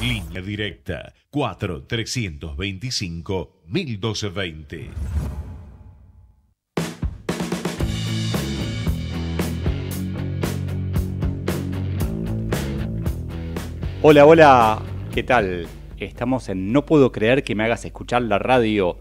Línea directa 4-325-1220. Hola, hola, ¿qué tal? Estamos en No puedo creer que me hagas escuchar la radio.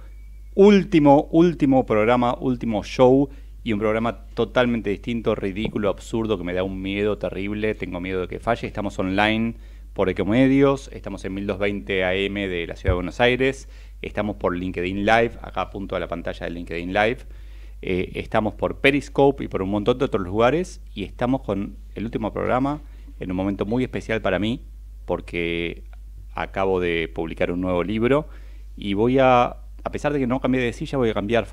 Último, último programa, último show y un programa totalmente distinto, ridículo, absurdo, que me da un miedo terrible. Tengo miedo de que falle. Estamos online por Ecomedios, estamos en 1220 AM de la Ciudad de Buenos Aires, estamos por LinkedIn Live, acá apunto a la pantalla de LinkedIn Live, eh, estamos por Periscope y por un montón de otros lugares y estamos con el último programa en un momento muy especial para mí porque acabo de publicar un nuevo libro y voy a, a pesar de que no cambié de silla, voy a cambiar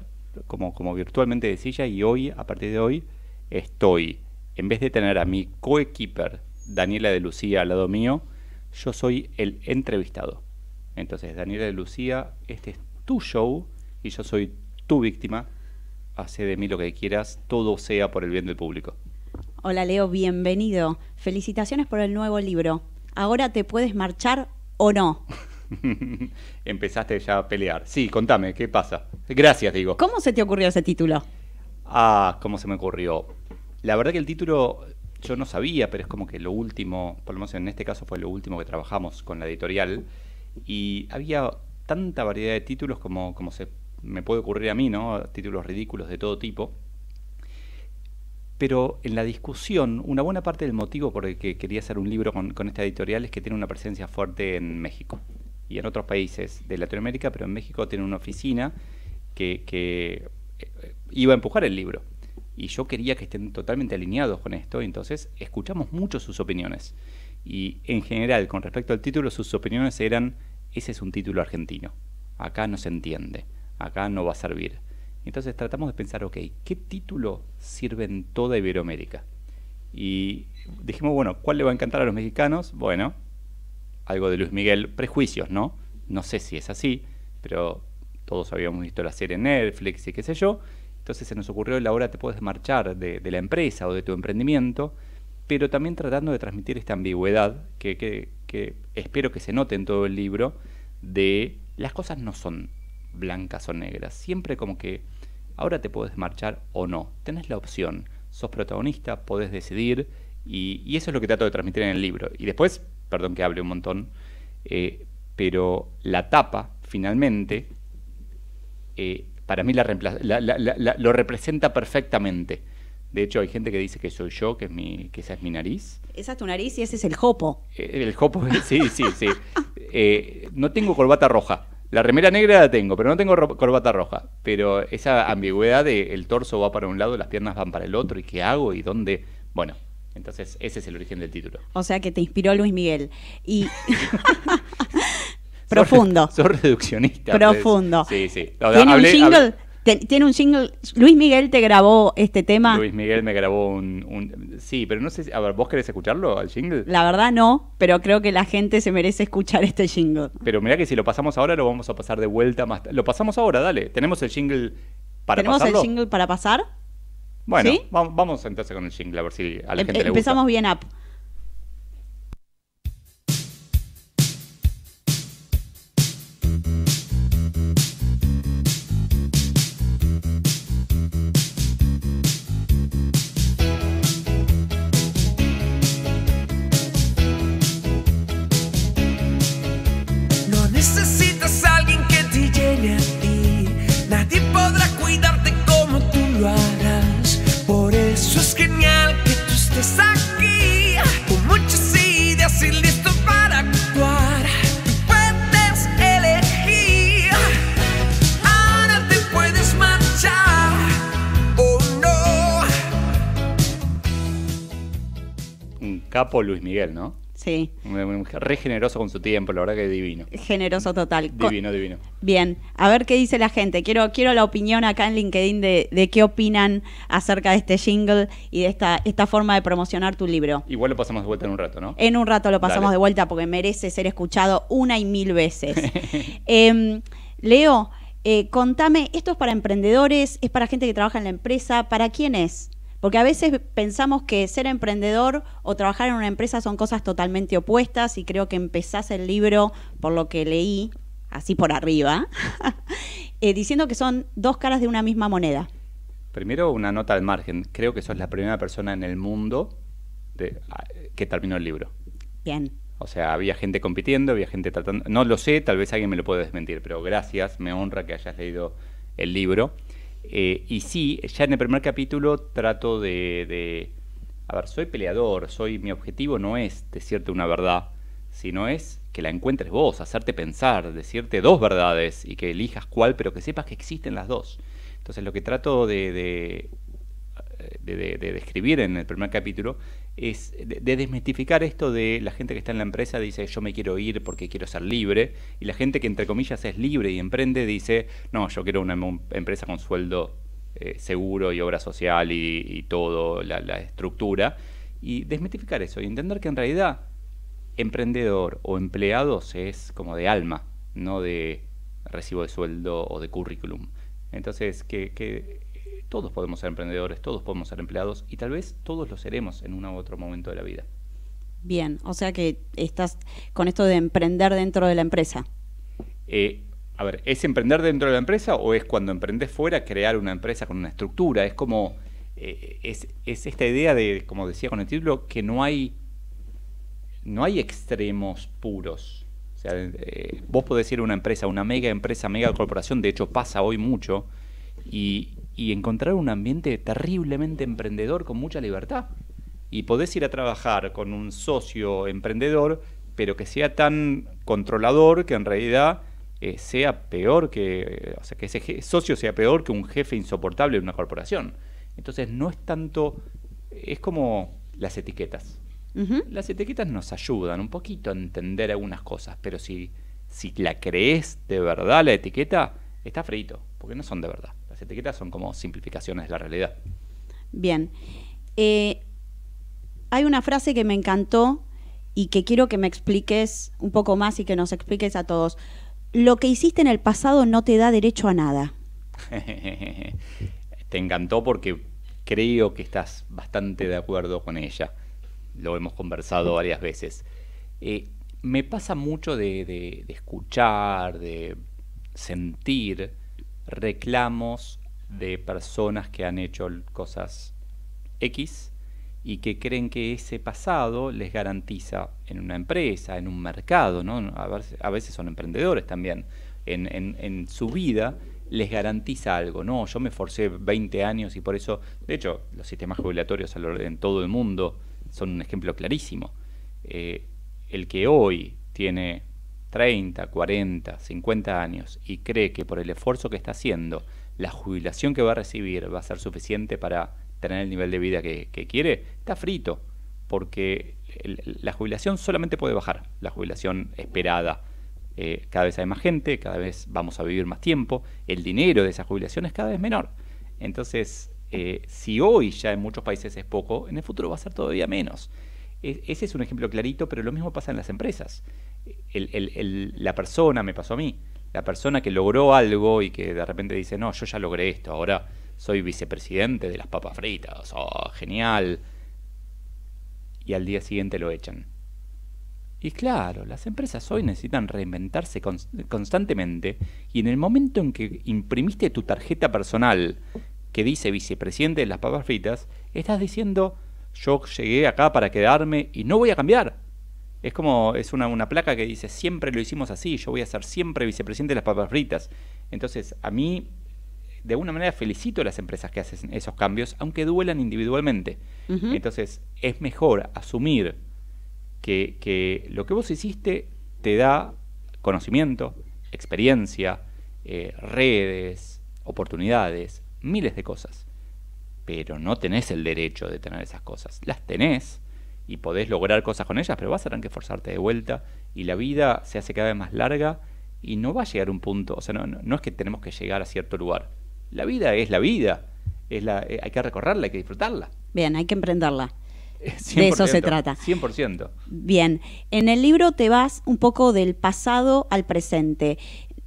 como, como virtualmente de silla y hoy, a partir de hoy, estoy, en vez de tener a mi coequiper Daniela de Lucía al lado mío, yo soy el entrevistado. Entonces, Daniela Lucía, este es tu show y yo soy tu víctima. Hace de mí lo que quieras, todo sea por el bien del público. Hola Leo, bienvenido. Felicitaciones por el nuevo libro. ¿Ahora te puedes marchar o no? Empezaste ya a pelear. Sí, contame, ¿qué pasa? Gracias, digo. ¿Cómo se te ocurrió ese título? Ah, ¿cómo se me ocurrió? La verdad que el título yo no sabía, pero es como que lo último, por lo menos en este caso fue lo último que trabajamos con la editorial, y había tanta variedad de títulos como, como se me puede ocurrir a mí, ¿no? Títulos ridículos de todo tipo. Pero en la discusión, una buena parte del motivo por el que quería hacer un libro con, esta editorial es que tiene una presencia fuerte en México y en otros países de Latinoamérica, pero en México tiene una oficina que eh, iba a empujar el libro y yo quería que estén totalmente alineados con esto, entonces escuchamos mucho sus opiniones. Y en general, con respecto al título, sus opiniones eran, ese es un título argentino, acá no se entiende, acá no va a servir. Entonces tratamos de pensar, ok, ¿qué título sirve en toda Iberoamérica? Y dijimos, bueno, ¿cuál le va a encantar a los mexicanos? Bueno, algo de Luis Miguel, prejuicios, ¿no? No sé si es así, pero todos habíamos visto la serie en Netflix y qué sé yo. Entonces se nos ocurrió la hora te puedes marchar de, la empresa o de tu emprendimiento, pero también tratando de transmitir esta ambigüedad que, espero que se note en todo el libro de las cosas no son blancas o negras, siempre como que ahora te puedes marchar o no, tenés la opción, sos protagonista, podés decidir y, eso es lo que trato de transmitir en el libro. Y después, perdón que hable un montón, eh, pero la tapa finalmente eh, para mí la, lo representa perfectamente. De hecho, hay gente que dice que soy yo, que, es mi, que esa es mi nariz. Esa es tu nariz y ese es el jopo. Eh, el jopo, sí, sí, sí. Eh, no tengo corbata roja. La remera negra la tengo, pero no tengo corbata roja. Pero esa ambigüedad de el torso va para un lado, las piernas van para el otro, ¿y qué hago? ¿Y dónde? Bueno, entonces ese es el origen del título. O sea que te inspiró Luis Miguel. Y. Profundo. Sos, reduccionista. Pues. Profundo. Sí, sí. ¿Tiene, un jingle, Luis Miguel te grabó este tema. Luis Miguel me grabó un, Sí, pero no sé. A ver, ¿vos querés escucharlo al jingle? La verdad no, pero creo que la gente se merece escuchar este jingle. Pero mira que si lo pasamos ahora, lo vamos a pasar de vuelta más. Lo pasamos ahora, dale. Tenemos el jingle para ¿Tenemos el jingle para pasar? Bueno, vamos vamos entonces con el jingle a ver si a la gente le gusta. Empezamos bien up. capo Luis Miguel, ¿no? Sí. Re generoso con su tiempo, la verdad que es divino. Generoso total. Divino, divino. Bien, a ver qué dice la gente. Quiero, quiero la opinión acá en LinkedIn de, qué opinan acerca de este jingle y de esta, forma de promocionar tu libro. Igual lo pasamos de vuelta en un rato, ¿no? En un rato lo pasamos de vuelta porque merece ser escuchado una y mil veces. Em, Leo, eh, contame, ¿esto es para emprendedores? ¿Es para gente que trabaja en la empresa? ¿Para quién es? Porque a veces pensamos que ser emprendedor o trabajar en una empresa son cosas totalmente opuestas y creo que empezás el libro, por lo que leí, así por arriba, eh, diciendo que son dos caras de una misma moneda. Primero, una nota al margen. Creo que sos la primera persona en el mundo ah, que terminó el libro. Bien. O sea, había gente compitiendo, había gente tratando. No lo sé, tal vez alguien me lo puede desmentir, pero gracias, me honra que hayas leído el libro. Eh, y sí, ya en el primer capítulo trato de, A ver, soy peleador, soy mi objetivo no es decirte una verdad, sino es que la encuentres vos, hacerte pensar, decirte dos verdades y que elijas cuál, pero que sepas que existen las dos. Entonces lo que trato de, de de, describir en el primer capítulo, es de, desmitificar esto de la gente que está en la empresa dice yo me quiero ir porque quiero ser libre, y la gente que entre comillas es libre y emprende dice no, yo quiero una em-, empresa con sueldo eh, seguro y obra social y, todo, la, estructura, y desmitificar eso y entender que en realidad emprendedor o empleados es como de alma, no de recibo de sueldo o de currículum. Entonces, que todos podemos ser emprendedores, todos podemos ser empleados y tal vez todos lo seremos en un u otro momento de la vida. Bien, o sea que estás con esto de emprender dentro de la empresa. Eh, a ver, ¿es emprender dentro de la empresa o es cuando emprendes fuera crear una empresa con una estructura? Es como, eh, es, esta idea de, como decía con el título, que no hay, no hay extremos puros. O sea, eh, vos podés ir a una empresa, una mega empresa, mega corporación, de hecho pasa hoy mucho, y, y encontrar un ambiente terriblemente emprendedor con mucha libertad. Y podés ir a trabajar con un socio emprendedor, pero que sea tan controlador que en realidad eh, sea peor que, eh, o sea, que ese socio sea peor que un jefe insoportable de una corporación. Entonces no es tanto, es como las etiquetas. Las etiquetas nos ayudan un poquito a entender algunas cosas, pero si, si la crees de verdad la etiqueta, está frito, porque no son de verdad son como simplificaciones de la realidad. Bien. Eh, hay una frase que me encantó y que quiero que me expliques un poco más y que nos expliques a todos. Lo que hiciste en el pasado no te da derecho a nada. te encantó porque creo que estás bastante de acuerdo con ella. Lo hemos conversado varias veces. Eh, me pasa mucho de escuchar, de sentir reclamos de personas que han hecho cosas X y que creen que ese pasado les garantiza en una empresa, en un mercado, ¿no? a, veces son emprendedores también, en, su vida les garantiza algo. No, yo me forcé 20 años y por eso, de hecho, los sistemas jubilatorios en todo el mundo son un ejemplo clarísimo. Eh, el que hoy tiene 30, 40, 50 años y cree que por el esfuerzo que está haciendo, la jubilación que va a recibir va a ser suficiente para tener el nivel de vida que, quiere, está frito, porque la jubilación solamente puede bajar, la jubilación esperada. Eh, cada vez hay más gente, cada vez vamos a vivir más tiempo, el dinero de esa jubilación es cada vez menor. Entonces, eh, si hoy ya en muchos países es poco, en el futuro va a ser todavía menos. E, ese es un ejemplo clarito, pero lo mismo pasa en las empresas la persona, me pasó a mí, la persona que logró algo y que de repente dice, no, yo ya logré esto, ahora soy vicepresidente de las papas fritas, oh, genial. Y al día siguiente lo echan. Y claro, las empresas hoy necesitan reinventarse constantemente y en el momento en que imprimiste tu tarjeta personal que dice vicepresidente de las papas fritas, estás diciendo, yo llegué acá para quedarme y no voy a cambiar. Es como, es una, placa que dice, siempre lo hicimos así, yo voy a ser siempre vicepresidente de las papas fritas. Entonces, a mí, de alguna manera, felicito a las empresas que hacen esos cambios, aunque duelan individualmente. Entonces, es mejor asumir que, lo que vos hiciste te da conocimiento, experiencia, eh, redes, oportunidades, miles de cosas. Pero no tenés el derecho de tener esas cosas. Las tenés, y podés lograr cosas con ellas, pero vas a tener que forzarte de vuelta y la vida se hace cada vez más larga y no va a llegar a un punto, o sea, no, no, es que tenemos que llegar a cierto lugar. La vida es la vida, es la, eh, hay que recorrerla, hay que disfrutarla. Bien, hay que emprenderla. De eso se trata. 100%. Bien, en el libro te vas un poco del pasado al presente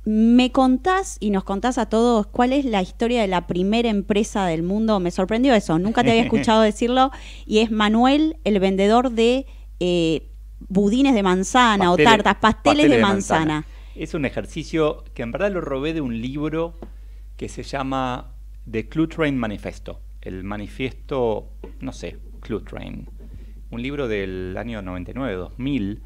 me contás y nos contás a todos cuál es la historia de la primera empresa del mundo. Me sorprendió eso, nunca te había escuchado decirlo. Y es Manuel, el vendedor de eh, budines de manzana o tartas, pasteles, de, manzana. Es un ejercicio que en verdad lo robé de un libro que se llama The Clue Manifesto. El manifiesto, no sé, Clue Un libro del año 99-2000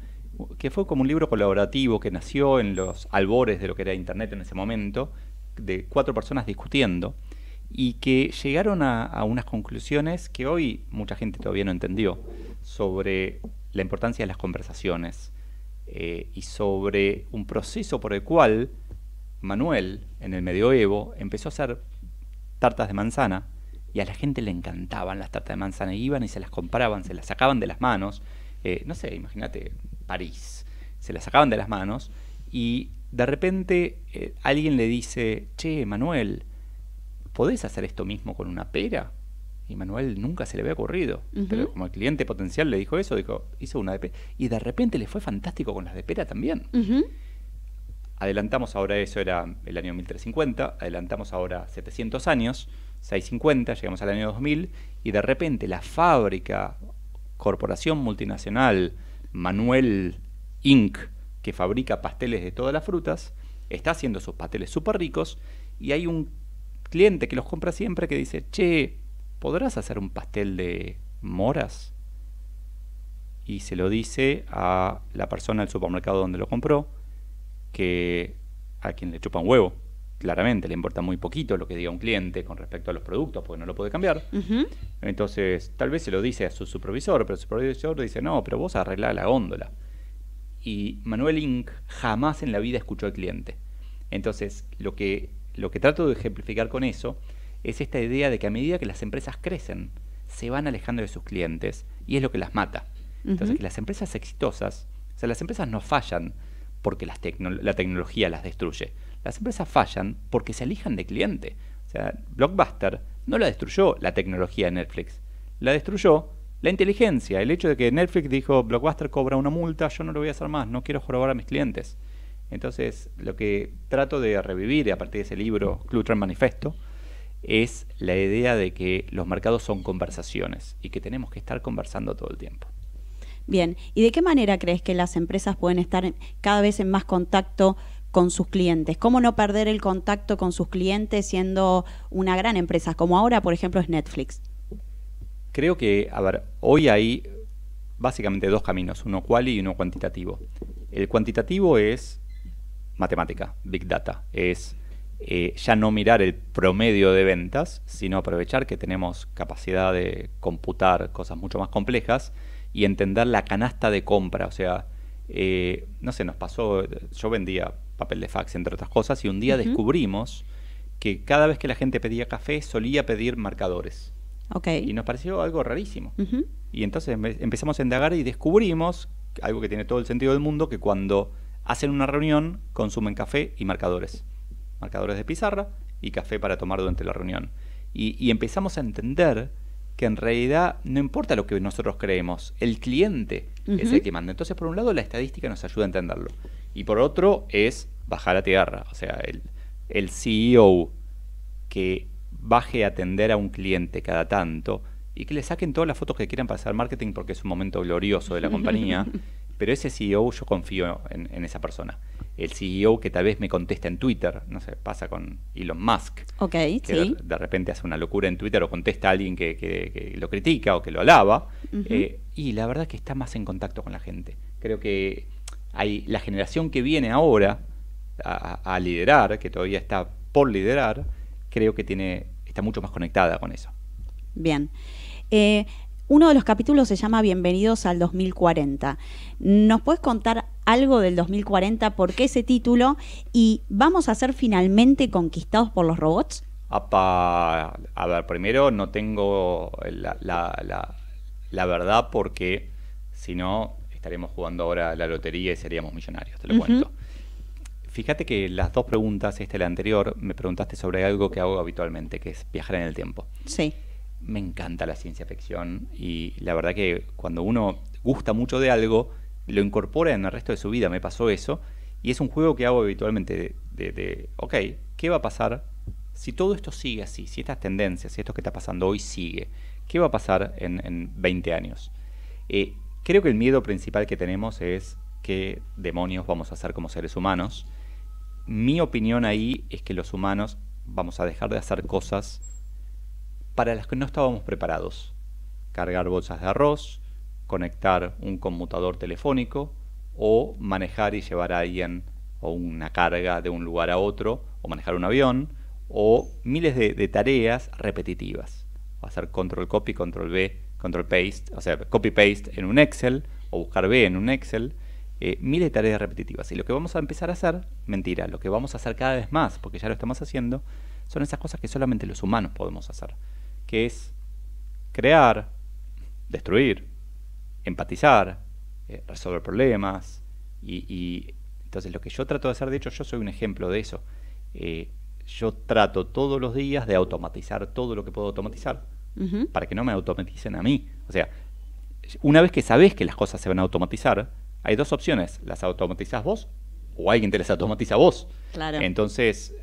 que fue como un libro colaborativo que nació en los albores de lo que era Internet en ese momento, de cuatro personas discutiendo y que llegaron a, unas conclusiones que hoy mucha gente todavía no entendió sobre la importancia de las conversaciones eh, y sobre un proceso por el cual Manuel, en el medioevo, empezó a hacer tartas de manzana y a la gente le encantaban las tartas de manzana, iban y se las compraban, se las sacaban de las manos. Eh, no sé, imagínate, se la sacaban de las manos y de repente eh, alguien le dice, che, Manuel, ¿podés hacer esto mismo con una pera? Y Manuel nunca se le había ocurrido. Pero como el cliente potencial le dijo eso, dijo, hizo una de pera. Y de repente le fue fantástico con las de pera también. Adelantamos ahora, eso era el año 1350, adelantamos ahora 700 años, 650, llegamos al año 2000, y de repente la fábrica, corporación multinacional, Manuel Inc., que fabrica pasteles de todas las frutas, está haciendo sus pasteles súper ricos y hay un cliente que los compra siempre que dice, che, ¿podrás hacer un pastel de moras? Y se lo dice a la persona del supermercado donde lo compró, que a quien le chupa un huevo claramente le importa muy poquito lo que diga un cliente con respecto a los productos, porque no lo puede cambiar. Entonces, tal vez se lo dice a su supervisor, pero su supervisor dice, no, pero vos arreglá la góndola. Y Manuel Inc. jamás en la vida escuchó al cliente. Entonces, lo que, lo que trato de ejemplificar con eso es esta idea de que a medida que las empresas crecen, se van alejando de sus clientes y es lo que las mata. Entonces, que las empresas exitosas, o sea, las empresas no fallan porque la tecnología las destruye las empresas fallan porque se alejan de cliente. O sea, Blockbuster no la destruyó la tecnología de Netflix, la destruyó la inteligencia, el hecho de que Netflix dijo, Blockbuster cobra una multa, yo no lo voy a hacer más, no quiero jorobar a mis clientes. Entonces, lo que trato de revivir a partir de ese libro, Clutter Manifesto, es la idea de que los mercados son conversaciones y que tenemos que estar conversando todo el tiempo. Bien, ¿y de qué manera crees que las empresas pueden estar cada vez en más contacto con sus clientes. ¿Cómo no perder el contacto con sus clientes siendo una gran empresa, como ahora, por ejemplo, es Netflix? Creo que, a ver, hoy hay básicamente dos caminos, uno cual y uno cuantitativo. El cuantitativo es matemática, big data, es eh, ya no mirar el promedio de ventas, sino aprovechar que tenemos capacidad de computar cosas mucho más complejas y entender la canasta de compra, o sea, eh, no sé, nos pasó, yo vendía papel de fax, entre otras cosas, y un día descubrimos que cada vez que la gente pedía café solía pedir marcadores. Y nos pareció algo rarísimo. Y entonces empezamos a indagar y descubrimos algo que tiene todo el sentido del mundo, que cuando hacen una reunión consumen café y marcadores. Marcadores de pizarra y café para tomar durante la reunión. Y, empezamos a entender que en realidad no importa lo que nosotros creemos, el cliente es el que manda. Entonces, por un lado, la estadística nos ayuda a entenderlo. Y por otro es bajar a tierra. O sea, el, el CEO que baje a atender a un cliente cada tanto y que le saquen todas las fotos que quieran para pasar marketing porque es un momento glorioso de la compañía. pero ese CEO yo confío en, esa persona. El CEO que tal vez me contesta en Twitter, no sé, pasa con Elon Musk. Ok, sí. De, repente hace una locura en Twitter o contesta a alguien que, que, lo critica o que lo alaba. Eh, y la verdad que está más en contacto con la gente. Creo que hay la generación que viene ahora a, liderar, que todavía está por liderar, creo que tiene, está mucho más conectada con eso. Bien. Eh, uno de los capítulos se llama Bienvenidos al 2040. ¿Nos puedes contar algo del 2040? ¿Por qué ese título? ¿Y vamos a ser finalmente conquistados por los robots? a ver, primero no tengo la, la verdad porque si no estaremos jugando ahora la lotería y seríamos millonarios, te lo cuento. Fíjate que las dos preguntas, esta y la anterior, me preguntaste sobre algo que hago habitualmente, que es viajar en el tiempo. Sí. Me encanta la ciencia ficción y la verdad que cuando uno gusta mucho de algo, lo incorpora en el resto de su vida, me pasó eso, y es un juego que hago habitualmente de, ok, ¿qué va a pasar si todo esto sigue así? Si estas tendencias, si esto que está pasando hoy sigue, ¿qué va a pasar en, en 20 años? Eh, Creo que el miedo principal que tenemos es qué demonios vamos a hacer como seres humanos. Mi opinión ahí es que los humanos vamos a dejar de hacer cosas para las que no estábamos preparados. Cargar bolsas de arroz, conectar un conmutador telefónico o manejar y llevar a alguien o una carga de un lugar a otro o manejar un avión o miles de, tareas repetitivas. Va a control copy, control B, control paste, o sea, copy paste en un Excel o buscar B en un Excel, eh, miles de tareas repetitivas. Y lo que vamos a empezar a hacer, mentira, lo que vamos a hacer cada vez más, porque ya lo estamos haciendo, son esas cosas que solamente los humanos podemos hacer, que es crear, destruir, empatizar, eh, resolver problemas. Y, entonces lo que yo trato de hacer, de hecho yo soy un ejemplo de eso. Eh, yo trato todos los días de automatizar todo lo que puedo automatizar para que no me automaticen a mí. O sea, una vez que sabes que las cosas se van a automatizar, hay dos opciones. Las automatizas vos o alguien te las automatiza vos. Claro. Entonces,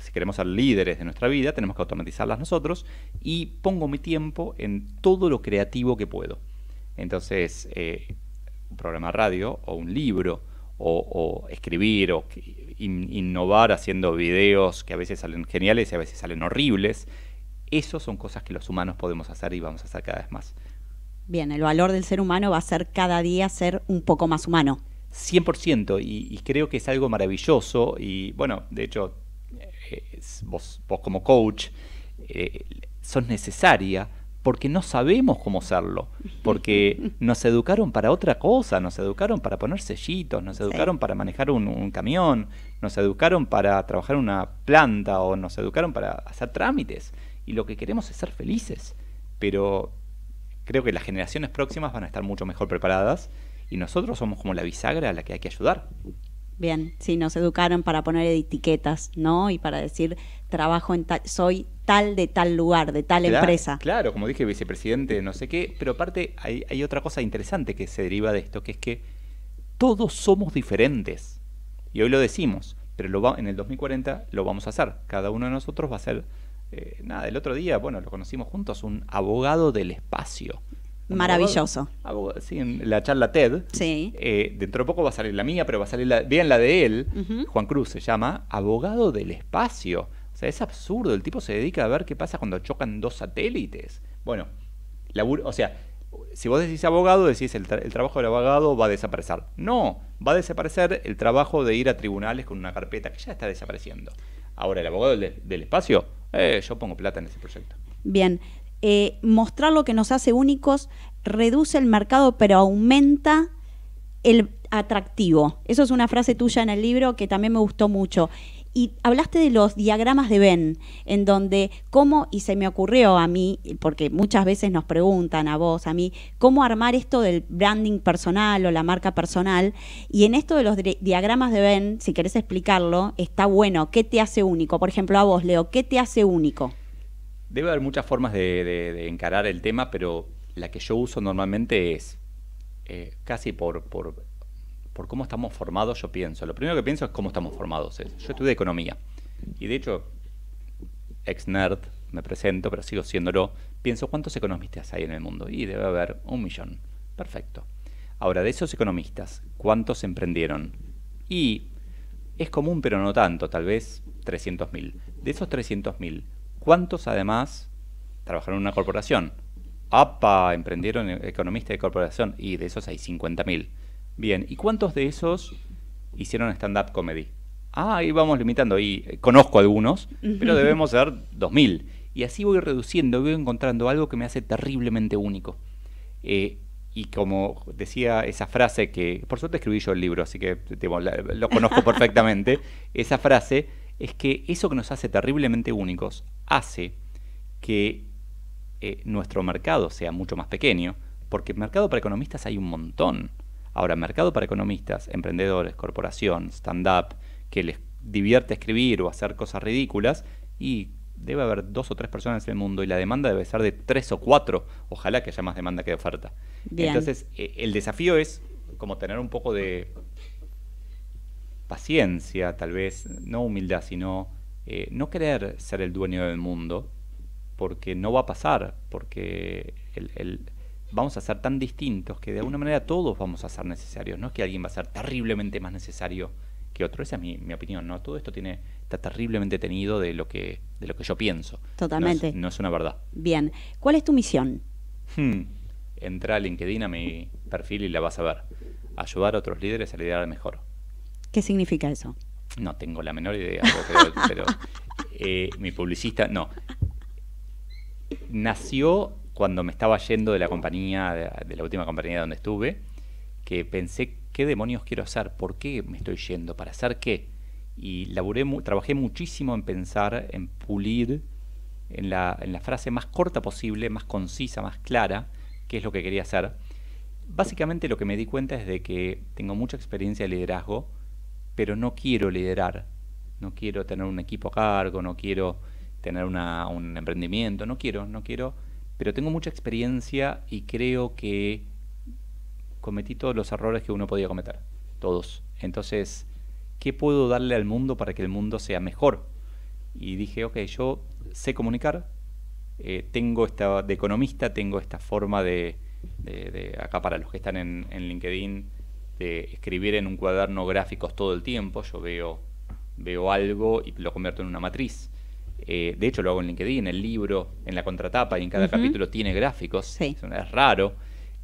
si queremos ser líderes de nuestra vida, tenemos que automatizarlas nosotros y pongo mi tiempo en todo lo creativo que puedo. Entonces, eh, un programa de radio o un libro o, escribir o innovar haciendo videos que a veces salen geniales y a veces salen horribles. Eso son cosas que los humanos podemos hacer y vamos a hacer cada vez más. Bien, el valor del ser humano va a ser cada día ser un poco más humano. 100%, y, y creo que es algo maravilloso, y bueno, de hecho, eh, vos, como coach, eh, sos necesaria porque no sabemos cómo serlo, porque nos educaron para otra cosa, nos educaron para poner sellitos, nos educaron para manejar un, camión, nos educaron para trabajar una planta o nos educaron para hacer trámites y lo que queremos es ser felices. Pero creo que las generaciones próximas van a estar mucho mejor preparadas y nosotros somos como la bisagra a la que hay que ayudar. Bien, sí, nos educaron para poner etiquetas, ¿no? Y para decir, trabajo en tal, soy tal de tal lugar, de tal empresa. Claro, como dije, vicepresidente, no sé qué, pero aparte hay, otra cosa interesante que se deriva de esto, que es que todos somos diferentes. Y hoy lo decimos, pero lo en el 2040 lo vamos a hacer. Cada uno de nosotros va a ser eh, nada, el otro día, bueno, lo conocimos juntos, un abogado del espacio. Maravilloso. sí, en la charla TED. Sí. Eh, dentro de poco va a salir la mía, pero va a salir la, la de él. Juan Cruz se llama Abogado del Espacio. O sea, es absurdo. El tipo se dedica a ver qué pasa cuando chocan dos satélites. Bueno, o sea, si vos decís abogado, decís el, trabajo del abogado va a desaparecer. No, va a desaparecer el trabajo de ir a tribunales con una carpeta que ya está desapareciendo. Ahora, el abogado del, espacio, eh, yo pongo plata en ese proyecto. Bien. Eh, mostrar lo que nos hace únicos reduce el mercado, pero aumenta el atractivo. Eso es una frase tuya en el libro que también me gustó mucho. Y hablaste de los diagramas de Ben, en donde cómo, y se me ocurrió a mí, porque muchas veces nos preguntan a vos, a mí, cómo armar esto del branding personal o la marca personal. Y en esto de los diagramas de Ben, si querés explicarlo, está bueno. ¿Qué te hace único? Por ejemplo, a vos, Leo, ¿qué te hace único? Debe haber muchas formas de, encarar el tema, pero la que yo uso normalmente es eh, casi por, por por cómo estamos formados, yo pienso. Lo primero que pienso es cómo estamos formados. Yo estudié economía. Y de hecho, ex nerd, me presento, pero sigo siéndolo. Pienso cuántos economistas hay en el mundo. Y debe haber un millón. Perfecto. Ahora, de esos economistas, ¿cuántos emprendieron? Y es común, pero no tanto, tal vez 300.000. De esos 300.000, ¿cuántos además trabajaron en una corporación? APA, emprendieron eh, economistas de corporación, y de esos hay 50.000. Bien, ¿y cuántos de esos hicieron stand-up comedy? Ah, ahí vamos limitando, y eh, conozco algunos, pero debemos ser 2.000. Y así voy reduciendo, voy encontrando algo que me hace terriblemente único. Eh, y como decía esa frase que, por suerte escribí yo el libro, así que lo conozco perfectamente, esa frase es que eso que nos hace terriblemente únicos hace que eh, nuestro mercado sea mucho más pequeño, porque el mercado para economistas hay un montón. Ahora, mercado para economistas, emprendedores, corporación, stand-up, que les divierte escribir o hacer cosas ridículas, y debe haber dos o tres personas en el mundo y la demanda debe ser de tres o cuatro. Ojalá que haya más demanda que oferta. Entonces, e, el desafío es como tener un poco de paciencia, tal vez, no humildad, sino eh, no querer ser el dueño del mundo, porque no va a pasar, porque el vamos a ser tan distintos que de alguna manera todos vamos a ser necesarios. No es que alguien va a ser terriblemente más necesario que otro. Esa es mi, opinión, ¿no? Todo esto está terriblemente tenido de lo que, de lo que yo pienso. Totalmente. No es, una verdad. Bien. ¿Cuál es tu misión? Hmm. Entra a LinkedIn a mi perfil y la vas a ver. Ayudar a otros líderes a liderar mejor. ¿Qué significa eso? No tengo la menor idea, pero, eh, mi publicista, no. Nació cuando me estaba yendo de la compañía, de, la última compañía donde estuve, que pensé, ¿qué demonios quiero hacer? ¿Por qué me estoy yendo? ¿Para hacer qué? Y laburé, trabajé muchísimo en pensar, en pulir en la, en la frase más corta posible, más concisa, más clara, qué es lo que quería hacer. Básicamente lo que me di cuenta es de que tengo mucha experiencia de liderazgo, pero no quiero liderar. No quiero tener un equipo a cargo, no quiero tener un emprendimiento, no quiero, no quiero pero tengo mucha experiencia y creo que cometí todos los errores que uno podía cometer, todos. Entonces, ¿qué puedo darle al mundo para que el mundo sea mejor? Y dije, ok, yo sé comunicar, eh, tengo esta de economista, tengo esta forma de, acá para los que están en, en, LinkedIn, de escribir en un cuaderno gráficos todo el tiempo, yo veo, veo algo y lo convierto en una matriz eh, de hecho, lo hago en LinkedIn, en el libro, en la contratapa y en cada capítulo tiene gráficos. Es raro.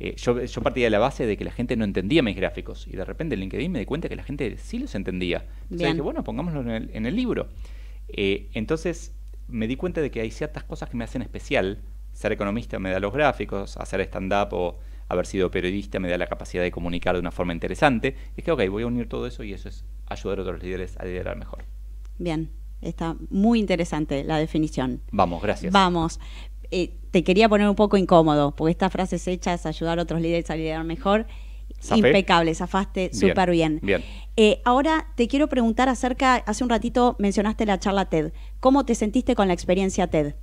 Eh, yo, partía de la base de que la gente no entendía mis gráficos y de repente en LinkedIn me di cuenta que la gente sí los entendía. Entonces dije, bueno, pongámoslo en el, libro. Eh, entonces me di cuenta de que hay ciertas cosas que me hacen especial. Ser economista me da los gráficos, hacer stand-up o haber sido periodista me da la capacidad de comunicar de una forma interesante. Y que ok, voy a unir todo eso y eso es ayudar a otros líderes a liderar mejor. Bien. Está muy interesante la definición. Vamos, gracias. Vamos. Eh, te quería poner un poco incómodo, porque esta frase es hecha, es ayudar a otros líderes a liderar mejor, impecable, zafaste súper bien. bien. Eh, ahora te quiero preguntar acerca, hace un ratito mencionaste la charla TED. ¿Cómo te sentiste con la experiencia TED?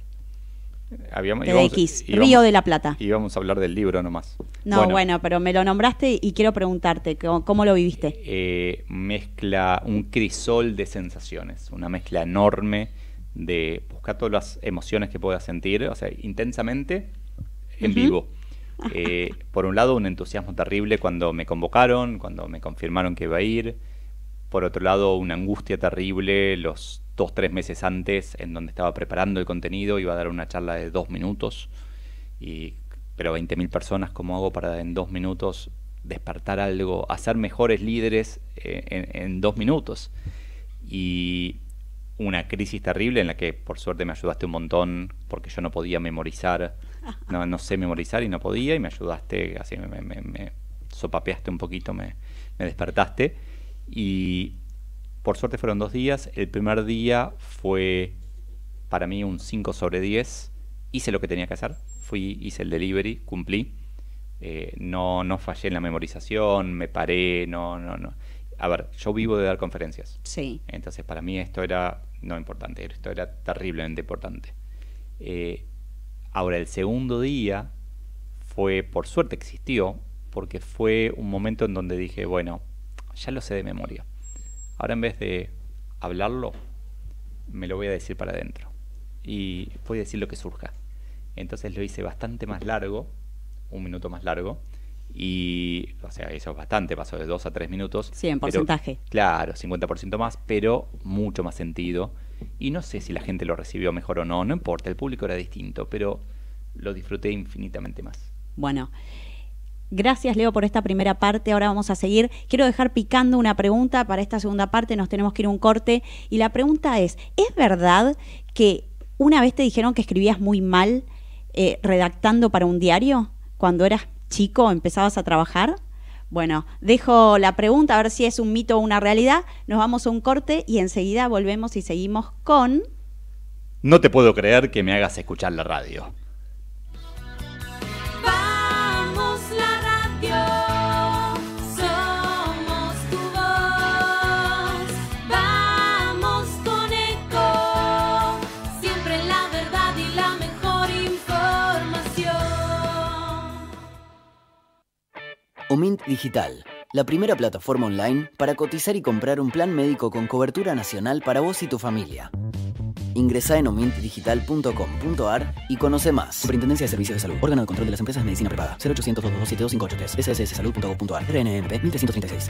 Habíamos, X, Río de la Plata. Íbamos a hablar del libro nomás. No, bueno, pero me lo nombraste y quiero preguntarte, ¿cómo, lo viviste? Eh, mezcla un crisol de sensaciones, una mezcla enorme de buscar todas las emociones que pueda sentir, o sea, intensamente, en vivo. Eh, por un lado, un entusiasmo terrible cuando me convocaron, cuando me confirmaron que iba a ir. Por otro lado, una angustia terrible, los dos, tres meses antes, en donde estaba preparando el contenido, iba a dar una charla de dos minutos, y, pero 20.000 personas, ¿cómo hago para en dos minutos despertar algo, hacer mejores líderes eh, en, dos minutos? Y una crisis terrible en la que por suerte me ayudaste un montón porque yo no podía memorizar, no, sé memorizar y no podía y me ayudaste, así me, me, sopapeaste un poquito, me, me, despertaste y por suerte fueron dos días. El primer día fue para mí un 5 sobre 10. Hice lo que tenía que hacer. Fui, hice el delivery, cumplí. Eh, no, no fallé en la memorización, me paré, no, no, no. A ver, yo vivo de dar conferencias. Sí. Entonces para mí esto era no importante, esto era terriblemente importante. Eh, ahora, el segundo día fue, por suerte existió, porque fue un momento en donde dije, bueno, ya lo sé de memoria. Ahora en vez de hablarlo, me lo voy a decir para adentro. Y voy a decir lo que surja. Entonces lo hice bastante más largo, un minuto más largo. Y, o sea, eso es bastante, pasó de dos a tres minutos. Sí, en porcentaje. claro, 50% más, pero mucho más sentido. Y no sé si la gente lo recibió mejor o no, no importa, el público era distinto, pero lo disfruté infinitamente más. Bueno, Gracias, Leo, por esta primera parte. Ahora vamos a seguir. Quiero dejar picando una pregunta para esta segunda parte. Nos tenemos que ir a un corte. Y la pregunta es, ¿es verdad que una vez te dijeron que escribías muy mal eh, redactando para un diario cuando eras chico, empezabas a trabajar? Bueno, dejo la pregunta a ver si es un mito o una realidad. Nos vamos a un corte y enseguida volvemos y seguimos con... No te puedo creer que me hagas escuchar la radio. Omint Digital, la primera plataforma online para cotizar y comprar un plan médico con cobertura nacional para vos y tu familia. Ingresá en omintdigital.com.ar y conoce más. Superintendencia de Servicios de Salud. Órgano de Control de las Empresas de Medicina Privada. 0800 227 2583, sssalud.gov.ar. RNMP 1336.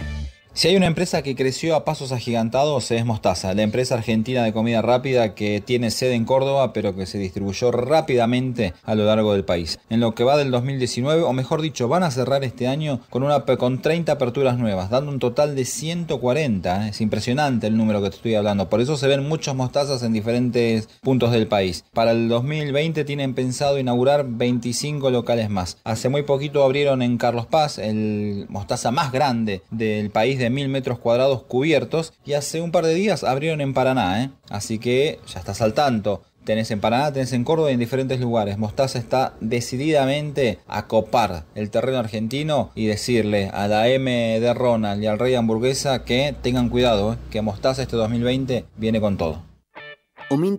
Si hay una empresa que creció a pasos agigantados es Mostaza, la empresa argentina de comida rápida que tiene sede en Córdoba pero que se distribuyó rápidamente a lo largo del país. En lo que va del 2019, o mejor dicho, van a cerrar este año con, una, con 30 aperturas nuevas, dando un total de 140. ¿eh? Es impresionante el número que te estoy hablando, por eso se ven muchos mostazas en diferentes puntos del país. Para el 2020 tienen pensado inaugurar 25 locales más. Hace muy poquito abrieron en Carlos Paz el mostaza más grande del país de mil metros cuadrados cubiertos y hace un par de días abrieron en Paraná, ¿eh? así que ya estás al tanto. Tenés en Paraná, tenés en Córdoba y en diferentes lugares. Mostaza está decididamente a copar el terreno argentino y decirle a la M de Ronald y al Rey Hamburguesa que tengan cuidado, ¿eh? que Mostaza este 2020 viene con todo.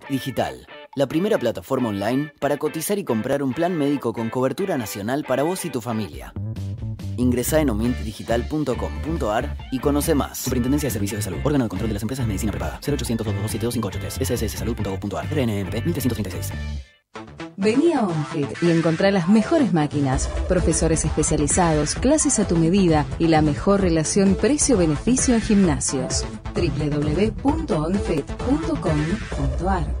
Digital la primera plataforma online para cotizar y comprar un plan médico con cobertura nacional para vos y tu familia. Ingresa en omintdigital.com.ar y conoce más. Superintendencia de Servicios de Salud. Órgano de Control de las Empresas de Medicina Privada. 0800 227 sssalud.gov.ar. RNMP 1336. Vení a OnFit y encontrá las mejores máquinas, profesores especializados, clases a tu medida y la mejor relación precio-beneficio en gimnasios. www.onfit.com.ar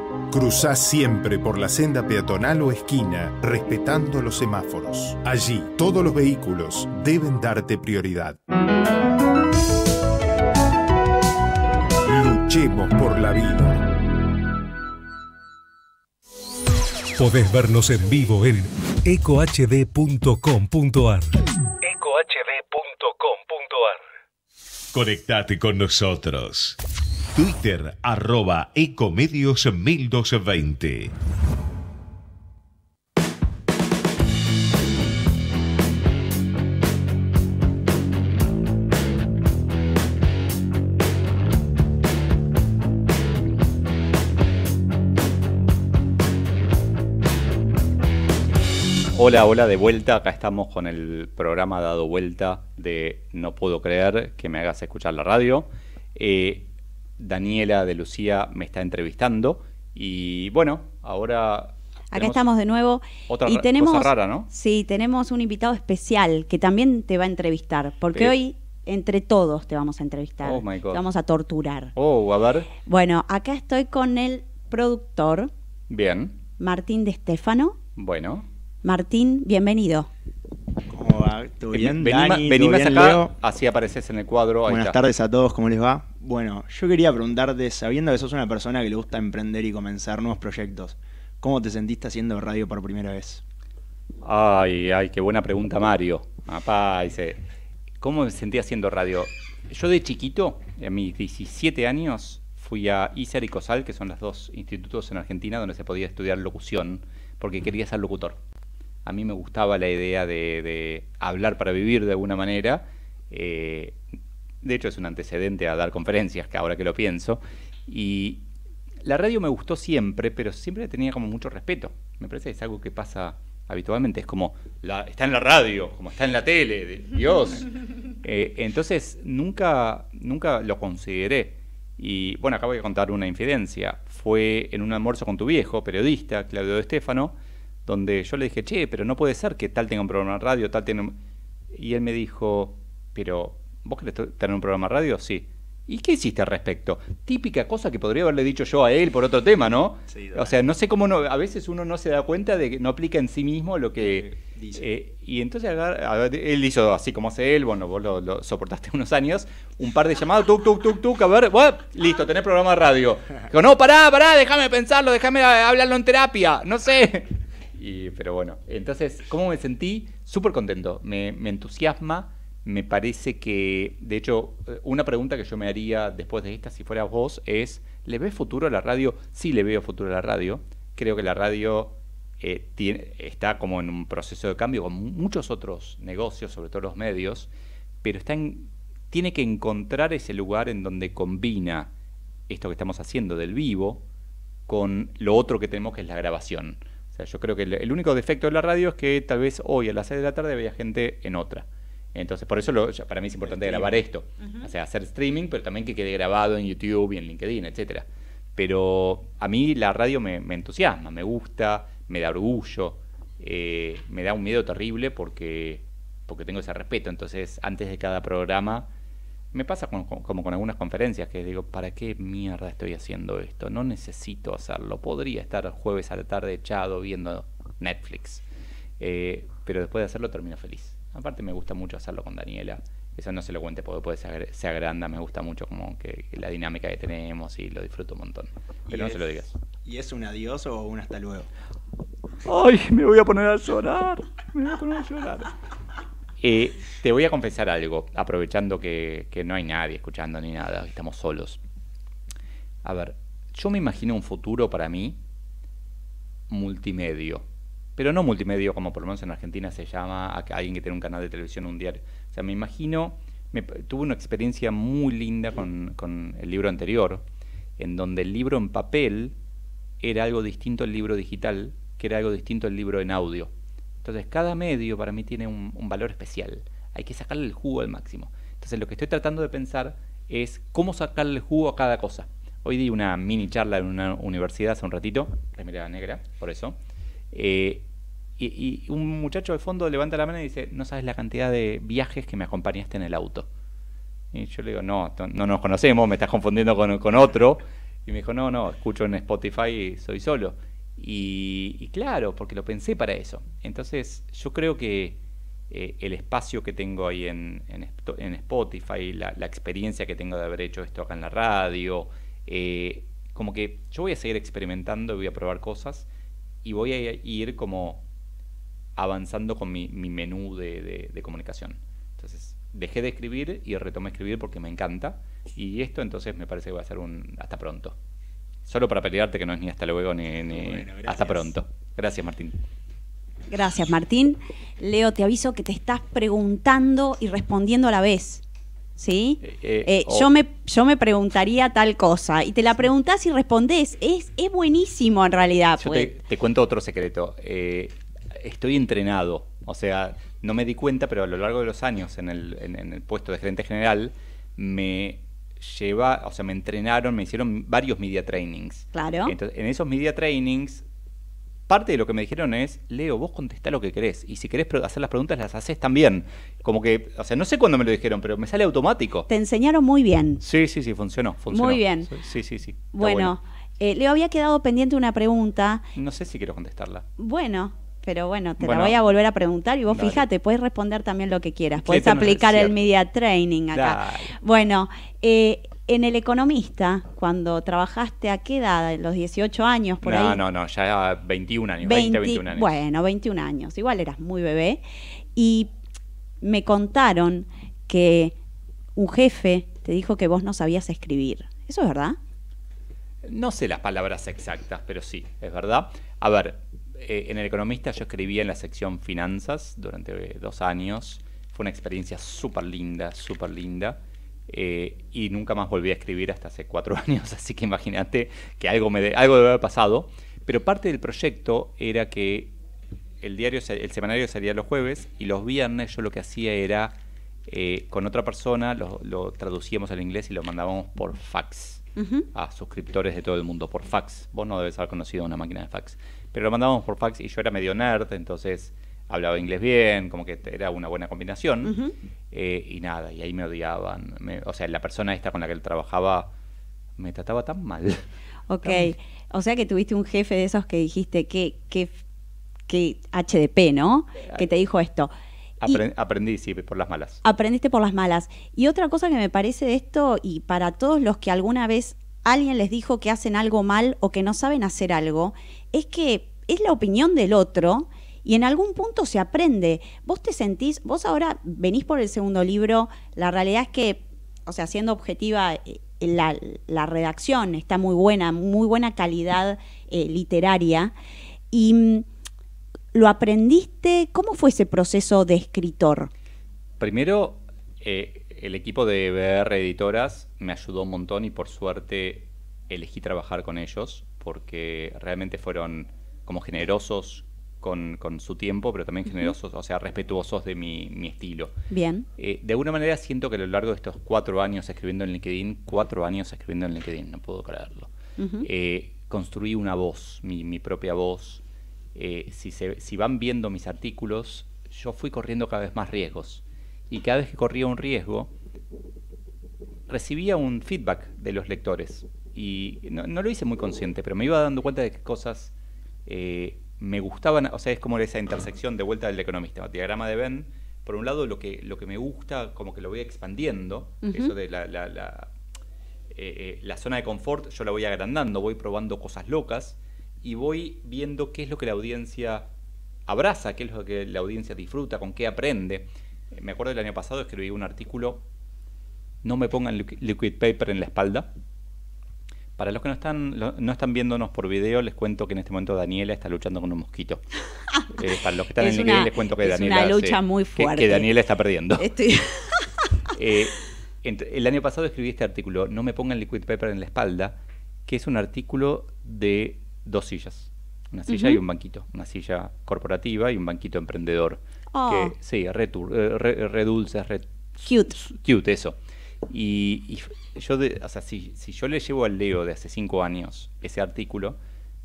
Cruzá siempre por la senda peatonal o esquina, respetando los semáforos. Allí, todos los vehículos deben darte prioridad. Luchemos por la vida. Podés vernos en vivo en ecohd.com.ar. ecohd.com.ar. Conectate con nosotros. Twitter arroba Ecomedios 1220. Hola, hola, de vuelta. Acá estamos con el programa dado vuelta de No puedo creer que me hagas escuchar la radio. Eh, Daniela de Lucía me está entrevistando. Y bueno, ahora Acá estamos de nuevo. Otra y tenemos, cosa rara, ¿no? Sí, tenemos un invitado especial que también te va a entrevistar, porque hoy entre todos te vamos a entrevistar. Oh, Te vamos a torturar. Oh, a ver. Bueno, acá estoy con el productor. Bien. Martín de Estefano. Bueno. Martín, bienvenido. ¿Cómo va? bien? así apareces en el cuadro. Buenas tardes a todos, ¿cómo les va? Bueno, yo quería preguntarte, sabiendo que sos una persona que le gusta emprender y comenzar nuevos proyectos, ¿cómo te sentiste haciendo radio por primera vez? Ay, ay, qué buena pregunta, Mario. Papá, dice, ¿cómo me sentí haciendo radio? Yo de chiquito, a mis 17 años, fui a ISER y COSAL, que son los dos institutos en Argentina donde se podía estudiar locución, porque quería ser locutor a mí me gustaba la idea de, hablar para vivir de alguna manera. Eh, de hecho, es un antecedente a dar conferencias, que ahora que lo pienso. Y la radio me gustó siempre, pero siempre tenía como mucho respeto. Me parece que es algo que pasa habitualmente. Es como, la, está en la radio, como está en la tele, Dios. Eh, entonces, nunca, nunca lo consideré. Y bueno, acabo de contar una infidencia. Fue en un almuerzo con tu viejo, periodista, Claudio de Estefano, donde yo le dije, che, pero no puede ser que tal tenga un programa de radio, tal tiene Y él me dijo, pero ¿vos querés tener un programa de radio? Sí. ¿Y qué hiciste al respecto? Típica cosa que podría haberle dicho yo a él por otro tema, ¿no? o sea, no sé cómo no, a veces uno no se da cuenta de que no aplica en sí mismo lo que eh, dice. Eh, y entonces él hizo así como hace él, bueno, vos lo, soportaste unos años, un par de llamados, tuk, tuk, tuk, tuk, a ver, bueno, listo, tenés programa de radio. Digo, no, pará, pará, déjame pensarlo, déjame ah, hablarlo en terapia, no sé pero bueno, entonces, ¿cómo me sentí? Súper contento, me, entusiasma, me parece que, de hecho, eh, una pregunta que yo me haría después de esta, si fuera vos, es, ¿le ves futuro a la radio? Sí, le veo futuro a la radio. Creo que la radio eh, tiene, está como en un proceso de cambio, con muchos otros negocios, sobre todo los medios, pero está tiene que encontrar ese lugar en donde combina esto que estamos haciendo del vivo con lo otro que tenemos que es la grabación. O sea, yo creo que el, único defecto de la radio es que tal vez hoy a las 6 de la tarde había gente en otra. Entonces, por eso para mí es importante grabar esto. O sea, hacer streaming, pero también que quede grabado en YouTube y en LinkedIn, etcétera. Pero a mí la radio me, entusiasma, me gusta, me da orgullo, eh, me da un miedo terrible porque, porque tengo ese respeto. Entonces, antes de cada programa me pasa como con algunas conferencias que digo, ¿para qué mierda estoy haciendo esto? No necesito hacerlo. Podría estar jueves a la tarde echado viendo Netflix. Eh, pero después de hacerlo termino feliz. Aparte me gusta mucho hacerlo con Daniela. Eso no se lo cuente porque después se, agranda. Me gusta mucho como que, la dinámica que tenemos y lo disfruto un montón. Pero no se lo digas. ¿Y es un adiós o un hasta luego? Ay, me voy a poner a llorar. Me voy a poner a llorar. Eh, te voy a confesar algo, aprovechando que, no hay nadie escuchando ni nada, estamos solos. A ver, yo me imagino un futuro para mí multimedio pero no multimedio como por lo menos en Argentina se llama, a alguien que tiene un canal de televisión, mundial. O sea, me imagino, tuve una experiencia muy linda con, con, el libro anterior, en donde el libro en papel era algo distinto al libro digital, que era algo distinto al libro en audio. Entonces cada medio para mí tiene un, valor especial. Hay que sacarle el jugo al máximo. Entonces lo que estoy tratando de pensar es cómo sacarle el jugo a cada cosa. Hoy di una mini charla en una universidad hace un ratito, remera negra, por eso. Eh, y, un muchacho de fondo levanta la mano y dice, no sabes la cantidad de viajes que me acompañaste en el auto. Y yo le digo, no, no nos conocemos, me estás confundiendo con, con otro. Y me dijo, no, no, escucho en Spotify y soy solo. Y, claro, porque lo pensé para eso. Entonces yo creo que eh, el espacio que tengo ahí en, en, Spotify, la, experiencia que tengo de haber hecho esto acá en la radio, eh, como que yo voy a seguir experimentando, voy a probar cosas y voy a ir como avanzando con mi, menú de, de comunicación. Entonces dejé de escribir y retomé escribir porque me encanta. Y esto entonces me parece que va a ser un hasta pronto. Solo para pelearte que no es ni hasta luego ni, hasta pronto. Gracias, Martín. Gracias, Martín. Leo, te aviso que te estás preguntando y respondiendo a la vez. ¿Sí? Eh, eh, eh, yo, me, yo me preguntaría tal cosa y te la preguntás y respondés. Es, es buenísimo en realidad. Yo pues. te, cuento otro secreto. estoy entrenado. O sea, no me di cuenta, pero a lo largo de los años en el, en el puesto de gerente general me lleva, o sea, me entrenaron, me hicieron varios media trainings. Claro. Entonces, en esos media trainings, parte de lo que me dijeron es, Leo, vos contestá lo que querés. Y si querés hacer las preguntas, las haces también. Como que, o sea, no sé cuándo me lo dijeron, pero me sale automático. Te enseñaron muy bien. Sí, sí, sí, funcionó. Muy bien. Sí, sí, sí. Bueno, eh, Leo, había quedado pendiente una pregunta. No sé si quiero contestarla. Bueno, pero bueno, te lo la voy a volver a preguntar y vos fíjate, puedes responder también lo que quieras, puedes aplicar el media training acá. Bueno, eh, en El Economista, cuando trabajaste, ¿a qué edad? ¿Los 18 años por no, No, no, no, ya 21 años, 20, 21 años. Bueno, 21 años, igual eras muy bebé. Y me contaron que un jefe te dijo que vos no sabías escribir. ¿Eso es verdad? No sé las palabras exactas, pero sí, es verdad. A ver, eh, en El Economista yo escribía en la sección Finanzas durante eh, dos años. Fue una experiencia súper linda, súper linda. Eh, y nunca más volví a escribir hasta hace cuatro años, así que imagínate que algo, me de, algo debe haber pasado. Pero parte del proyecto era que el, diario, el semanario salía los jueves y los viernes yo lo que hacía era, con otra persona, lo traducíamos al inglés y lo mandábamos por fax a suscriptores de todo el mundo por fax. Vos no debes haber conocido una máquina de fax. Pero lo mandábamos por fax y yo era medio nerd, entonces hablaba inglés bien, como que era una buena combinación. Eh, y nada, y ahí me odiaban. o sea, la persona esta con la que él trabajaba me trataba tan mal. Ok, o sea que tuviste un jefe de esos que dijiste que, que, que HDP, ¿no? Eh, que te dijo esto aprendí, sí, por las malas. Aprendiste por las malas. Y otra cosa que me parece de esto, y para todos los que alguna vez alguien les dijo que hacen algo mal o que no saben hacer algo, es que es la opinión del otro y en algún punto se aprende. Vos te sentís, vos ahora venís por el segundo libro, la realidad es que, o sea, siendo objetiva, eh, la, la redacción está muy buena, muy buena calidad eh, literaria. Y mm, ¿Lo aprendiste? ¿Cómo fue ese proceso de escritor? Primero, eh, el equipo de BR Editoras me ayudó un montón y por suerte elegí trabajar con ellos porque realmente fueron como generosos con, su tiempo, pero también generosos, o sea, respetuosos de mi, estilo. Bien. Eh, de alguna manera siento que a lo largo de estos cuatro años escribiendo en LinkedIn, cuatro años escribiendo en LinkedIn, no puedo creerlo, eh, construí una voz, mi, mi propia voz, eh, si, van viendo mis artículos, yo fui corriendo cada vez más riesgos. Y cada vez que corría un riesgo, recibía un feedback de los lectores. Y no, lo hice muy consciente, pero me iba dando cuenta de que cosas eh, me gustaban. O sea, es como esa intersección de vuelta del economista. El diagrama de Ben, por un lado, lo que, lo que me gusta, como que lo voy expandiendo, eso de eh, la zona de confort, yo la voy agrandando, voy probando cosas locas y voy viendo qué es lo que la audiencia abraza, qué es lo que la audiencia disfruta, con qué aprende. Eh, me acuerdo del año pasado escribí un artículo, No me pongan liquid paper en la espalda. Para los que no están, no están viéndonos por video, les cuento que en este momento Daniela está luchando con un mosquito. Eh, para los que están en LinkedIn, les cuento que Daniela. Una lucha muy fuerte. Que, Daniela está perdiendo. Eh, el año pasado escribí este artículo, No me pongan liquid paper en la espalda, que es un artículo de dos sillas. Una silla y un banquito. Una silla corporativa y un banquito emprendedor. Ah. Que, sí, re, eh, re, Cute. Cute, eso. Y, yo, o sea, si, yo le llevo al Leo de hace cinco años ese artículo,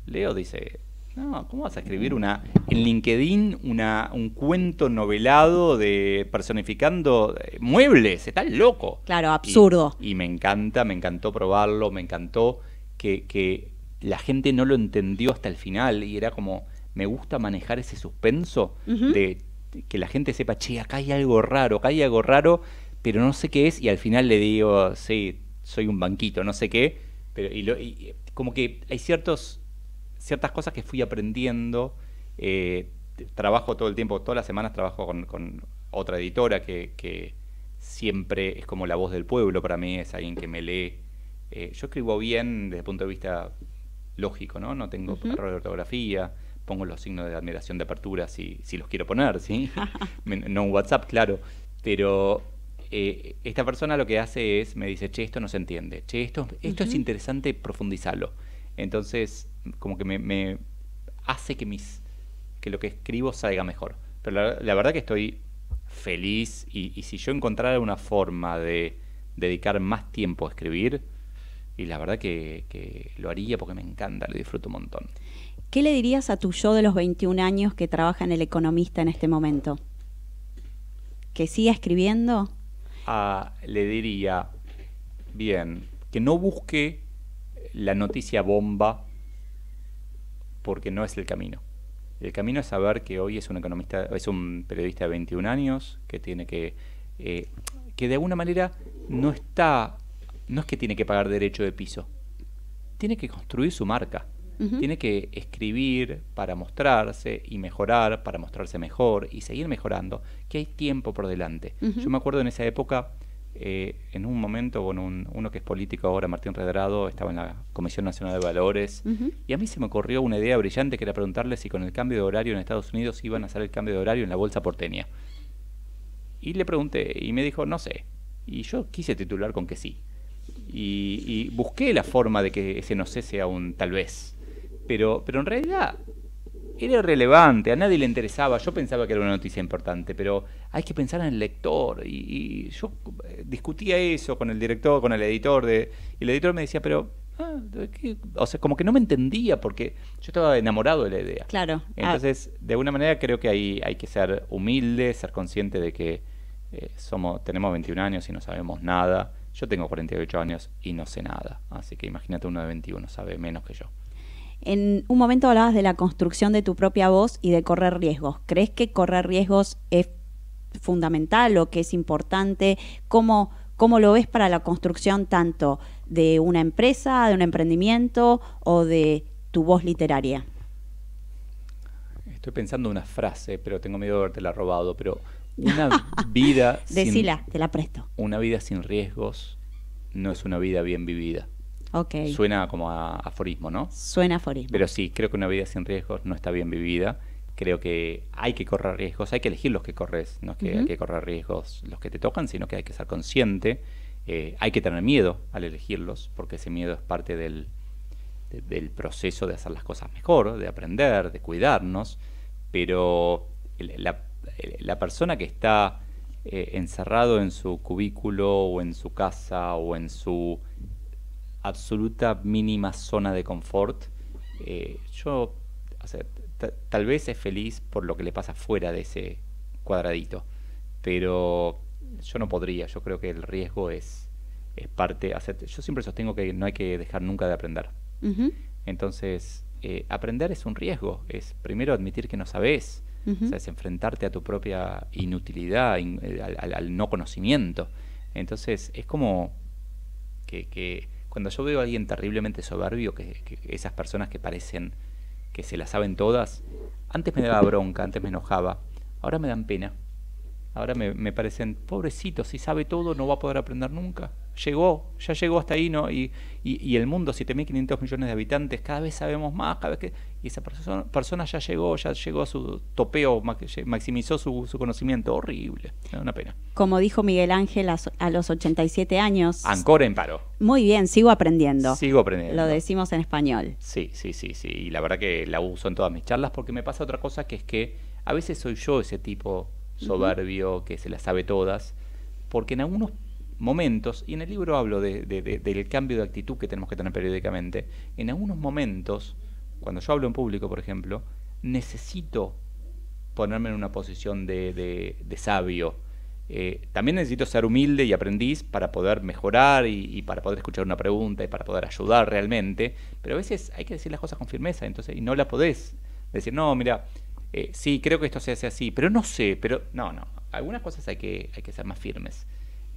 Leo dice, no, ¿cómo vas a escribir una en LinkedIn una, un cuento novelado de personificando eh, muebles? Está loco. Claro, absurdo. Y, me encanta, me encantó probarlo, me encantó que la gente no lo entendió hasta el final y era como, me gusta manejar ese suspenso de que la gente sepa, che, acá hay algo raro, acá hay algo raro, pero no sé qué es y al final le digo, sí, soy un banquito, no sé qué, pero como que hay ciertos, ciertas cosas que fui aprendiendo, eh, trabajo todo el tiempo, todas las semanas trabajo con, otra editora que, siempre es como la voz del pueblo para mí, es alguien que me lee. Eh, yo escribo bien desde el punto de vista lógico, ¿no? No tengo error de ortografía, pongo los signos de admiración de apertura si, si los quiero poner, ¿sí? no un WhatsApp, claro. Pero eh, esta persona lo que hace es, me dice, che, esto no se entiende, che, esto, esto es interesante, profundizarlo. Entonces, como que me, hace que, mis, que lo que escribo salga mejor. Pero la, verdad que estoy feliz y, y, si yo encontrara una forma de dedicar más tiempo a escribir, y la verdad que, lo haría porque me encanta, lo disfruto un montón. ¿Qué le dirías a tu yo de los 21 años que trabaja en El Economista en este momento? ¿Que siga escribiendo? Ah, le diría, bien, que no busque la noticia bomba porque no es el camino. El camino es saber que hoy es un economista, es un periodista de 21 años que tiene que, eh, que de alguna manera no está no es que tiene que pagar derecho de piso, tiene que construir su marca. Tiene que escribir para mostrarse y mejorar, para mostrarse mejor y seguir mejorando, que hay tiempo por delante. Yo me acuerdo en esa época, eh, en un momento, bueno, un, uno que es político ahora, Martín Redrado, estaba en la Comisión Nacional de Valores, y a mí se me ocurrió una idea brillante que era preguntarle si con el cambio de horario en Estados Unidos iban a hacer el cambio de horario en la bolsa porteña. Y le pregunté, y me dijo, no sé. Y yo quise titular con que sí. Y, busqué la forma de que ese no sé sea un tal vez. Pero, pero en realidad era irrelevante, a nadie le interesaba. Yo pensaba que era una noticia importante, pero hay que pensar en el lector. Y, yo eh, discutía eso con el director, con el editor. De, y el editor me decía, pero. Ah, o sea, como que no me entendía porque yo estaba enamorado de la idea. Claro. Entonces, ah. de alguna manera creo que hay que ser humilde, ser consciente de que eh, somos, tenemos 21 años y no sabemos nada yo tengo 48 años y no sé nada, así que imagínate uno de 21, sabe menos que yo. En un momento hablabas de la construcción de tu propia voz y de correr riesgos. ¿Crees que correr riesgos es fundamental o que es importante? ¿Cómo, cómo lo ves para la construcción tanto de una empresa, de un emprendimiento o de tu voz literaria? Estoy pensando una frase, pero tengo miedo de haberte la robado, pero una vida. sin, te la presto. Una vida sin riesgos no es una vida bien vivida. Ok. Suena como a aforismo, ¿no? Suena aforismo. Pero sí, creo que una vida sin riesgos no está bien vivida. Creo que hay que correr riesgos, hay que elegir los que corres. No es que hay que correr riesgos los que te tocan, sino que hay que ser consciente. Eh, hay que tener miedo al elegirlos, porque ese miedo es parte del, del proceso de hacer las cosas mejor, de aprender, de cuidarnos. Pero la eh, la persona que está eh, encerrado en su cubículo o en su casa o en su absoluta mínima zona de confort, eh, yo tal vez es feliz por lo que le pasa fuera de ese cuadradito, pero yo no podría, yo creo que el riesgo es, es parte, yo siempre sostengo que no hay que dejar nunca de aprender. Entonces, aprender es un riesgo, es primero admitir que no sabes, es enfrentarte a tu propia inutilidad, eh, al, no conocimiento. Entonces, es como que, cuando yo veo a alguien terriblemente soberbio, que, esas personas que parecen que se las saben todas, antes me daba bronca, antes me enojaba, ahora me dan pena. Ahora me, me parecen, pobrecito, si sabe todo no va a poder aprender nunca llegó, ya llegó hasta ahí, ¿no? Y, y, el mundo, 7.500 millones de habitantes, cada vez sabemos más, cada vez que... Y esa persona, ya llegó, ya llegó a su topeo, eh, maximizó su, su conocimiento, horrible, una pena. Como dijo Miguel Ángel a, los 87 años... Ancora en paro. Muy bien, sigo aprendiendo. Sigo aprendiendo. Lo decimos en español. Sí, sí, sí, sí. Y la verdad que la uso en todas mis charlas porque me pasa otra cosa que es que a veces soy yo ese tipo soberbio que se las sabe todas, porque en algunos momentos, y en el libro hablo de, del cambio de actitud que tenemos que tener periódicamente, en algunos momentos, cuando yo hablo en público, por ejemplo, necesito ponerme en una posición de, sabio. Eh, también necesito ser humilde y aprendiz para poder mejorar y, para poder escuchar una pregunta y para poder ayudar realmente, pero a veces hay que decir las cosas con firmeza, entonces, y no la podés decir, no, mira, eh, sí, creo que esto se hace así, pero no sé, pero no, no, algunas cosas hay que, hay que ser más firmes.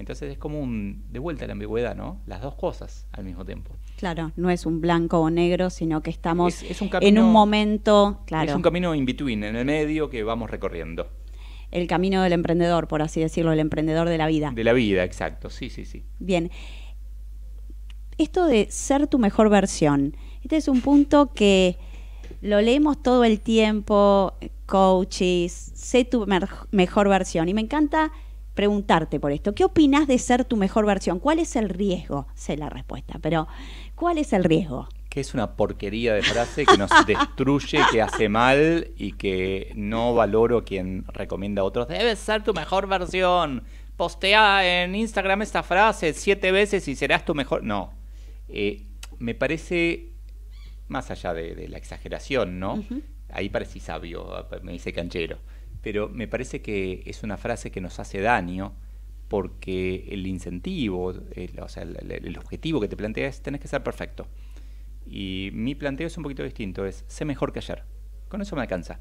Entonces es como un, de vuelta a la ambigüedad, ¿no? Las dos cosas al mismo tiempo. Claro, no es un blanco o negro, sino que estamos en un momento, Es un camino in between, en el medio que vamos recorriendo. El camino del emprendedor, por así decirlo, el emprendedor de la vida. De la vida, exacto, sí, sí, sí. Bien. Esto de ser tu mejor versión, este es un punto que lo leemos todo el tiempo, coaches, sé tu mejor versión. Y me encanta preguntarte por esto. ¿Qué opinas de ser tu mejor versión? ¿Cuál es el riesgo? Sé la respuesta, pero ¿cuál es el riesgo? Que es una porquería de frase que nos destruye, que hace mal y que no valoro quien recomienda a otros. Debes ser tu mejor versión. Postea en Instagram esta frase siete veces y serás tu mejor. No. Eh, me parece, más allá de, la exageración, ¿no? Ahí parecí sabio, me dice canchero pero me parece que es una frase que nos hace daño porque el incentivo, o sea, el, objetivo que te planteas, es tenés que ser perfecto. Y mi planteo es un poquito distinto, es sé mejor que ayer. Con eso me alcanza.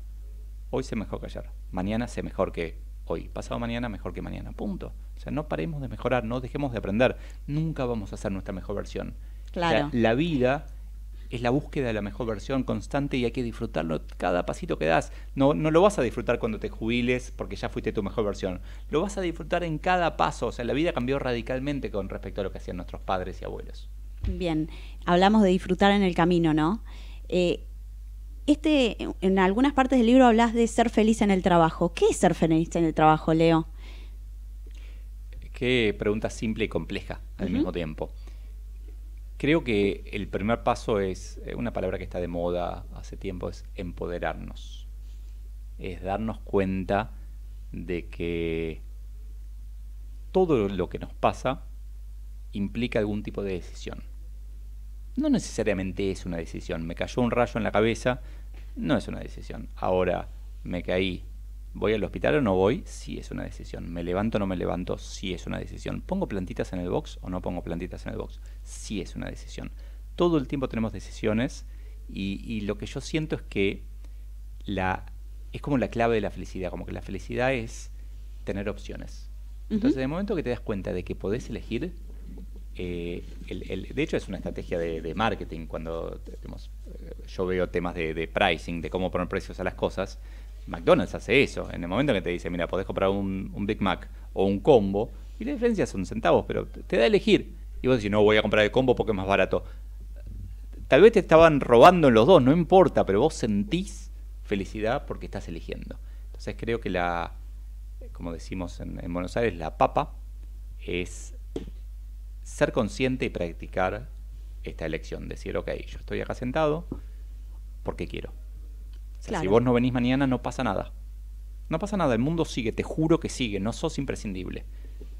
Hoy sé mejor que ayer. Mañana sé mejor que hoy. Pasado mañana mejor que mañana. Punto. O sea, no paremos de mejorar, no dejemos de aprender. Nunca vamos a ser nuestra mejor versión. Claro. la vida es la búsqueda de la mejor versión constante y hay que disfrutarlo cada pasito que das. No, no lo vas a disfrutar cuando te jubiles porque ya fuiste tu mejor versión. Lo vas a disfrutar en cada paso. O sea, la vida cambió radicalmente con respecto a lo que hacían nuestros padres y abuelos. Bien, hablamos de disfrutar en el camino, ¿no? Eh, este, en algunas partes del libro hablas de ser feliz en el trabajo. ¿Qué es ser feliz en el trabajo, Leo? Qué pregunta simple y compleja al mismo tiempo. Creo que el primer paso es, eh, una palabra que está de moda hace tiempo, es empoderarnos. Es darnos cuenta de que todo lo que nos pasa implica algún tipo de decisión. No necesariamente es una decisión. Me cayó un rayo en la cabeza, no es una decisión. Ahora me caí ¿Voy al hospital o no voy? Sí es una decisión. ¿Me levanto o no me levanto? Sí es una decisión. ¿Pongo plantitas en el box o no pongo plantitas en el box? Sí es una decisión. Todo el tiempo tenemos decisiones y, lo que yo siento es que la, es como la clave de la felicidad, como que la felicidad es tener opciones. Entonces, de momento que te das cuenta de que podés elegir, eh, el, de hecho es una estrategia de, marketing, cuando yo veo temas de pricing, de cómo poner precios a las cosas, McDonald's hace eso. En el momento que te dice, mira, podés comprar un, Big Mac o un combo, y la diferencia son centavos, pero te da a elegir. Y vos decís, no, voy a comprar el combo porque es más barato. Tal vez te estaban robando los dos, no importa, pero vos sentís felicidad porque estás eligiendo. Entonces creo que la, como decimos en, en Buenos Aires, la papa es ser consciente y practicar esta elección. Decir, ok, yo estoy acá sentado porque quiero. Si vos no venís mañana, no pasa nada. No pasa nada, el mundo sigue, te juro que sigue, no sos imprescindible.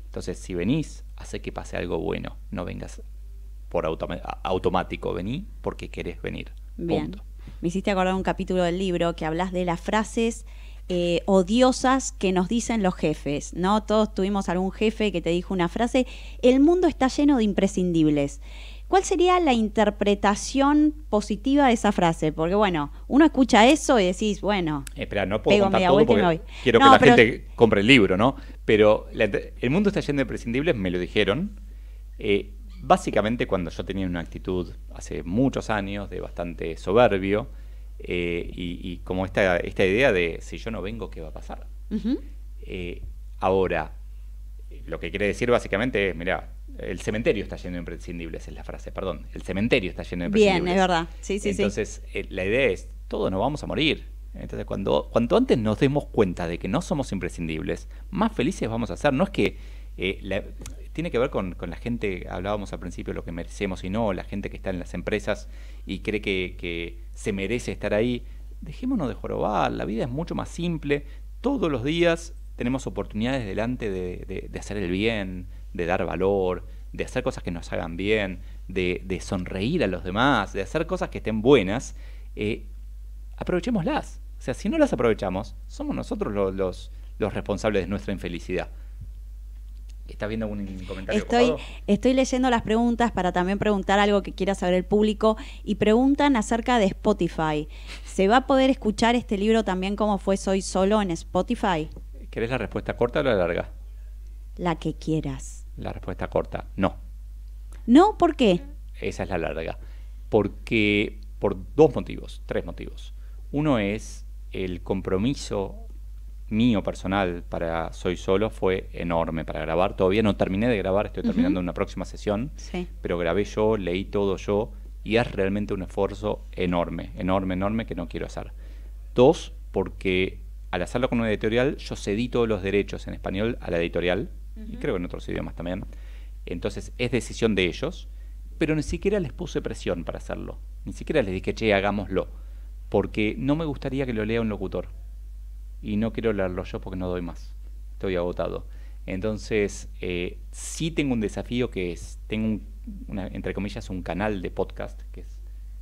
Entonces, si venís, hace que pase algo bueno, no vengas por automático, vení porque querés venir. Bien. Me hiciste acordar un capítulo del libro que hablas de las frases eh, odiosas que nos dicen los jefes, ¿no? Todos tuvimos algún jefe que te dijo una frase, el mundo está lleno de imprescindibles. ¿Cuál sería la interpretación positiva de esa frase? Porque bueno, uno escucha eso y decís, bueno, eh, espera, no puedo contar todo porque quiero que la gente compre el libro, ¿no? Pero el mundo está yendo de me lo dijeron. Eh, básicamente cuando yo tenía una actitud hace muchos años de bastante soberbio eh, y, como esta, esta idea de si yo no vengo, ¿qué va a pasar? ahora, lo que quiere decir básicamente es, mira, el cementerio está lleno de imprescindibles, es la frase, perdón. El cementerio está lleno de imprescindibles. Bien, es verdad. Sí, sí, Entonces, sí. Eh, la idea es, todos nos vamos a morir. Entonces, cuando, cuanto antes nos demos cuenta de que no somos imprescindibles, más felices vamos a ser. No es que eh, tiene que ver con, la gente, hablábamos al principio, lo que merecemos y no, la gente que está en las empresas y cree que, se merece estar ahí. Dejémonos de jorobar, la vida es mucho más simple. Todos los días tenemos oportunidades delante de, de hacer el bien, de dar valor, de hacer cosas que nos hagan bien, de, sonreír a los demás, de hacer cosas que estén buenas, eh, aprovechémoslas. O sea, si no las aprovechamos, somos nosotros los, los, responsables de nuestra infelicidad. ¿Estás viendo algún comentario? Estoy, estoy, leyendo las preguntas para también preguntar algo que quiera saber el público y preguntan acerca de Spotify. ¿Se va a poder escuchar este libro también como fue Soy Solo en Spotify? ¿Querés la respuesta corta o la larga? La que quieras. La respuesta corta, no. No, ¿por qué? Esa es la larga. Porque por dos motivos, tres motivos. Uno es el compromiso mío personal para Soy Solo fue enorme para grabar. Todavía no terminé de grabar, estoy terminando una próxima sesión, pero grabé yo, leí todo yo y es realmente un esfuerzo enorme, enorme, enorme que no quiero hacer. Dos, porque al hacerlo con una editorial yo cedí todos los derechos en español a la editorial y creo en otros idiomas también. Entonces es decisión de ellos, pero ni siquiera les puse presión para hacerlo, ni siquiera les dije, che, hagámoslo, porque no me gustaría que lo lea un locutor y no quiero leerlo yo porque no doy más, estoy agotado. Entonces, eh, sí tengo un desafío que es, tengo entre comillas, un canal de podcast, que es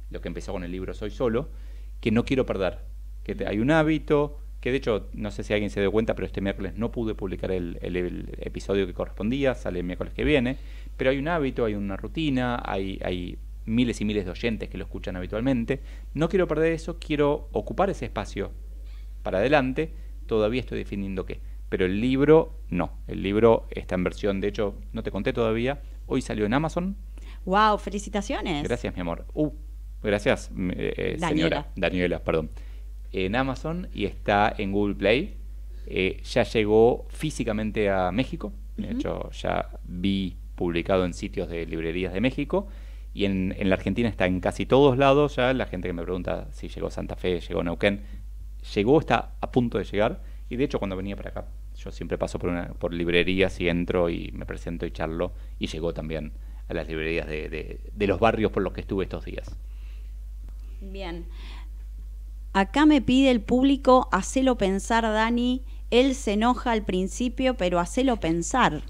lo que empezó con el libro Soy Solo, que no quiero perder. Que hay un hábito, que de hecho no sé si alguien se dio cuenta, pero este miércoles no pude publicar el, episodio que correspondía, sale el miércoles que viene, pero hay un hábito, hay una rutina, hay, hay miles y miles de oyentes que lo escuchan habitualmente. No quiero perder eso, quiero ocupar ese espacio para adelante, todavía estoy definiendo qué. Pero el libro no, el libro está en versión, de hecho, no te conté todavía, hoy salió en Amazon. ¡Wow! ¡Felicitaciones! Gracias, mi amor. Uh, gracias, eh, eh, señora. Daniela, perdón en Amazon y está en Google Play. Eh, ya llegó físicamente a México. De hecho, ya vi publicado en sitios de librerías de México. Y en, la Argentina está en casi todos lados ya. La gente que me pregunta si llegó Santa Fe, llegó Neuquén. Llegó, está a punto de llegar. Y de hecho, cuando venía para acá, yo siempre paso por, una, por librerías y entro y me presento y charlo. Y llegó también a las librerías de, de los barrios por los que estuve estos días. Bien. Acá me pide el público, hacelo pensar, Dani. Él se enoja al principio, pero hacelo pensar.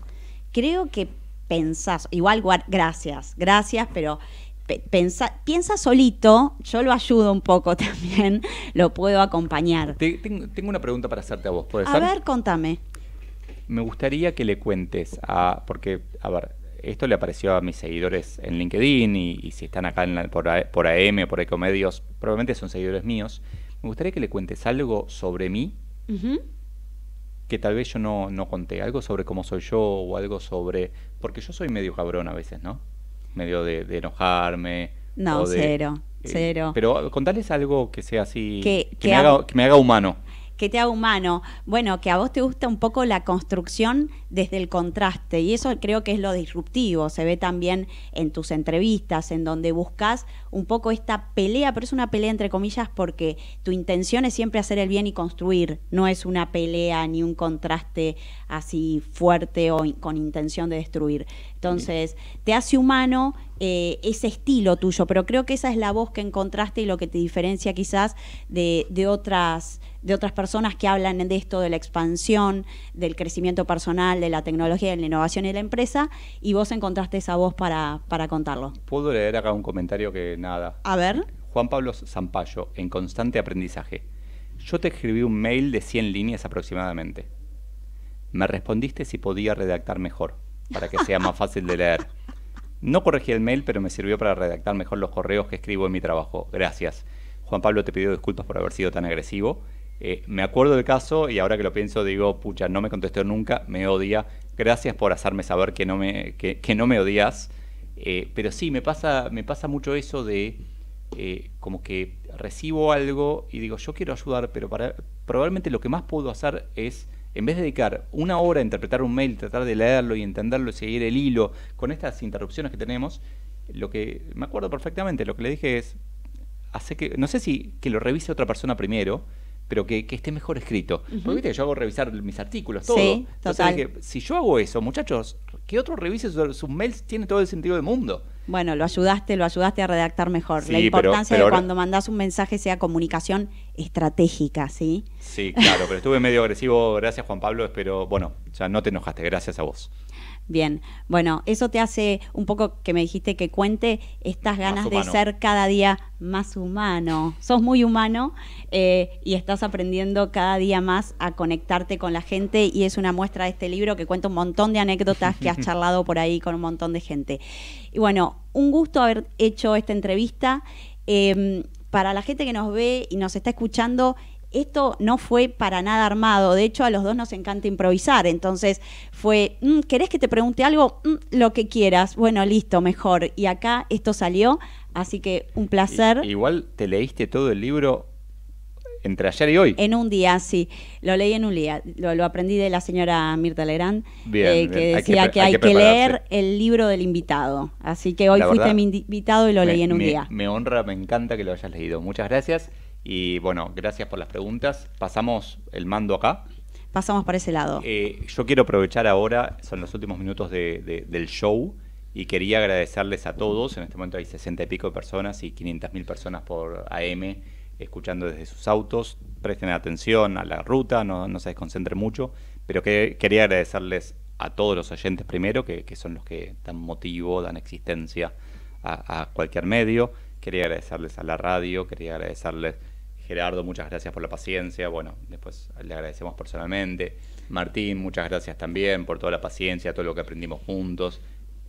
Creo que pensás, igual, gracias, gracias, pero piensa solito, yo lo ayudo un poco también, lo puedo acompañar. tengo una pregunta para hacerte a vos, A ver, contame. Me gustaría que le cuentes a, porque, a ver, esto le apareció a mis seguidores en LinkedIn y, si están acá en por, por, AM o por Ecomedios, probablemente son seguidores míos. Me gustaría que le cuentes algo sobre mí que tal vez yo no, no conté, algo sobre cómo soy yo o algo sobre... Porque yo soy medio cabrón a veces, ¿no? Medio de, enojarme. No, cero, eh, cero. Pero contales algo que sea así, me haga, que me haga humano que te haga humano. Bueno, que a vos te gusta un poco la construcción desde el contraste y eso creo que es lo disruptivo. Se ve también en tus entrevistas, en donde buscas un poco esta pelea, pero es una pelea entre comillas porque tu intención es siempre hacer el bien y construir. No es una pelea ni un contraste así fuerte o con intención de destruir. Entonces, te hace humano eh, ese estilo tuyo, pero creo que esa es la voz que encontraste y lo que te diferencia quizás de, de otras de otras personas que hablan de esto, de la expansión, del crecimiento personal, de la tecnología, de la innovación y la empresa, y vos encontraste esa voz para, para contarlo. Puedo leer acá un comentario que nada. A ver. Juan Pablo Zampayo, en constante aprendizaje. Yo te escribí un mail de 100 líneas aproximadamente. Me respondiste si podía redactar mejor, para que sea más fácil de leer. No corregí el mail, pero me sirvió para redactar mejor los correos que escribo en mi trabajo. Gracias. Juan Pablo te pidió disculpas por haber sido tan agresivo eh, me acuerdo del caso y ahora que lo pienso digo, pucha, no me contestó nunca, me odia. Gracias por hacerme saber que no me, que, no me odias. Eh, pero sí, me pasa, me pasa mucho eso de eh, como que recibo algo y digo, yo quiero ayudar, pero para, probablemente lo que más puedo hacer es, en vez de dedicar una hora a interpretar un mail, tratar de leerlo y entenderlo y seguir el hilo, con estas interrupciones que tenemos, lo que me acuerdo perfectamente, lo que le dije es, hace que, no sé si que lo revise otra persona primero, pero que, esté mejor escrito. Porque viste, yo hago revisar mis artículos, todo. Sí, Entonces, si yo hago eso, muchachos, que otro revise sus, mails tiene todo el sentido del mundo. Bueno, lo ayudaste, lo ayudaste a redactar mejor. la importancia de cuando mandás un mensaje sea comunicación estratégica, ¿sí? Sí, claro, pero estuve medio agresivo. Gracias, Juan Pablo. Espero, bueno, ya no te enojaste. Gracias a vos. Bien, bueno, eso te hace un poco que me dijiste que cuente estas ganas de ser cada día más humano. Sos muy humano eh, y estás aprendiendo cada día más a conectarte con la gente y es una muestra de este libro que cuenta un montón de anécdotas que has charlado por ahí con un montón de gente. Y bueno, un gusto haber hecho esta entrevista. Em, para la gente que nos ve y nos está escuchando, esto no fue para nada armado. De hecho, a los dos nos encanta improvisar. Entonces fue, mm, ¿querés que te pregunte algo? Mm, lo que quieras. Bueno, listo, mejor. Y acá esto salió. Así que un placer. igual te leíste todo el libro entre ayer y hoy. En un día, sí. Lo leí en un día. Lo, aprendí de la señora Mirta Legrand, que decía eh, que, hay, que, leer el libro del invitado. Así que hoy fuiste mi invitado y lo leí en un día. Me honra, me encanta que lo hayas leído. Muchas gracias. Y bueno, gracias por las preguntas. Pasamos el mando acá. Pasamos para ese lado. Eh, yo quiero aprovechar ahora, son los últimos minutos del show, y quería agradecerles a todos. En este momento hay 60 y pico de personas y 500 mil personas por AM escuchando desde sus autos. Presten atención a la ruta, no, se desconcentren mucho, pero que, quería agradecerles a todos los oyentes primero, que, son los que dan motivo, dan existencia a cualquier medio Quería agradecerles a la radio, quería agradecerles, Gerardo, muchas gracias por la paciencia. Bueno, después le agradecemos personalmente. Martín, muchas gracias también por toda la paciencia, todo lo que aprendimos juntos.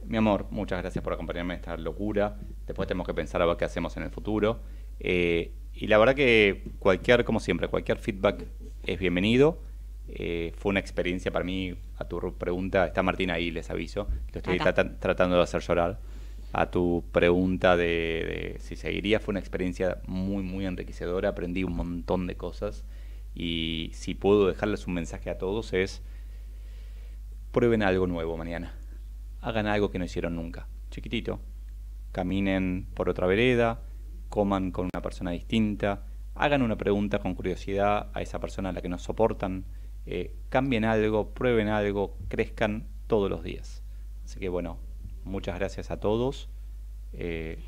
Mi amor, muchas gracias por acompañarme en esta locura. Después tenemos que pensar a qué hacemos en el futuro. Eh, y la verdad que cualquier, como siempre, cualquier feedback es bienvenido. Eh, fue una experiencia para mí, a tu pregunta, está Martín ahí, les aviso. Lo estoy tratando de hacer llorar a tu pregunta de, si seguiría, fue una experiencia muy, muy enriquecedora, aprendí un montón de cosas y si puedo dejarles un mensaje a todos es, prueben algo nuevo mañana, hagan algo que no hicieron nunca, chiquitito, caminen por otra vereda, coman con una persona distinta, hagan una pregunta con curiosidad a esa persona a la que no soportan, eh, cambien algo, prueben algo, crezcan todos los días. Así que bueno, Muchas gracias a todos. Eh,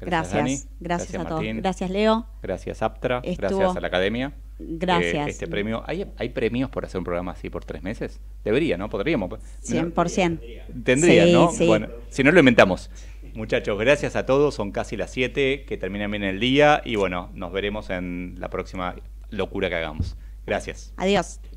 gracias, gracias, gracias, a todos. Gracias, Leo. Gracias, Aptra. Gracias a la academia. Gracias. Eh, este premio, ¿hay, premios por hacer un programa así por tres meses? Debería, ¿no? Podríamos. 100%. tendría, ¿no? Bueno, si no lo inventamos. Muchachos, gracias a todos. Son casi las 7, que terminan bien el día. Y bueno, nos veremos en la próxima locura que hagamos. Gracias. Adiós.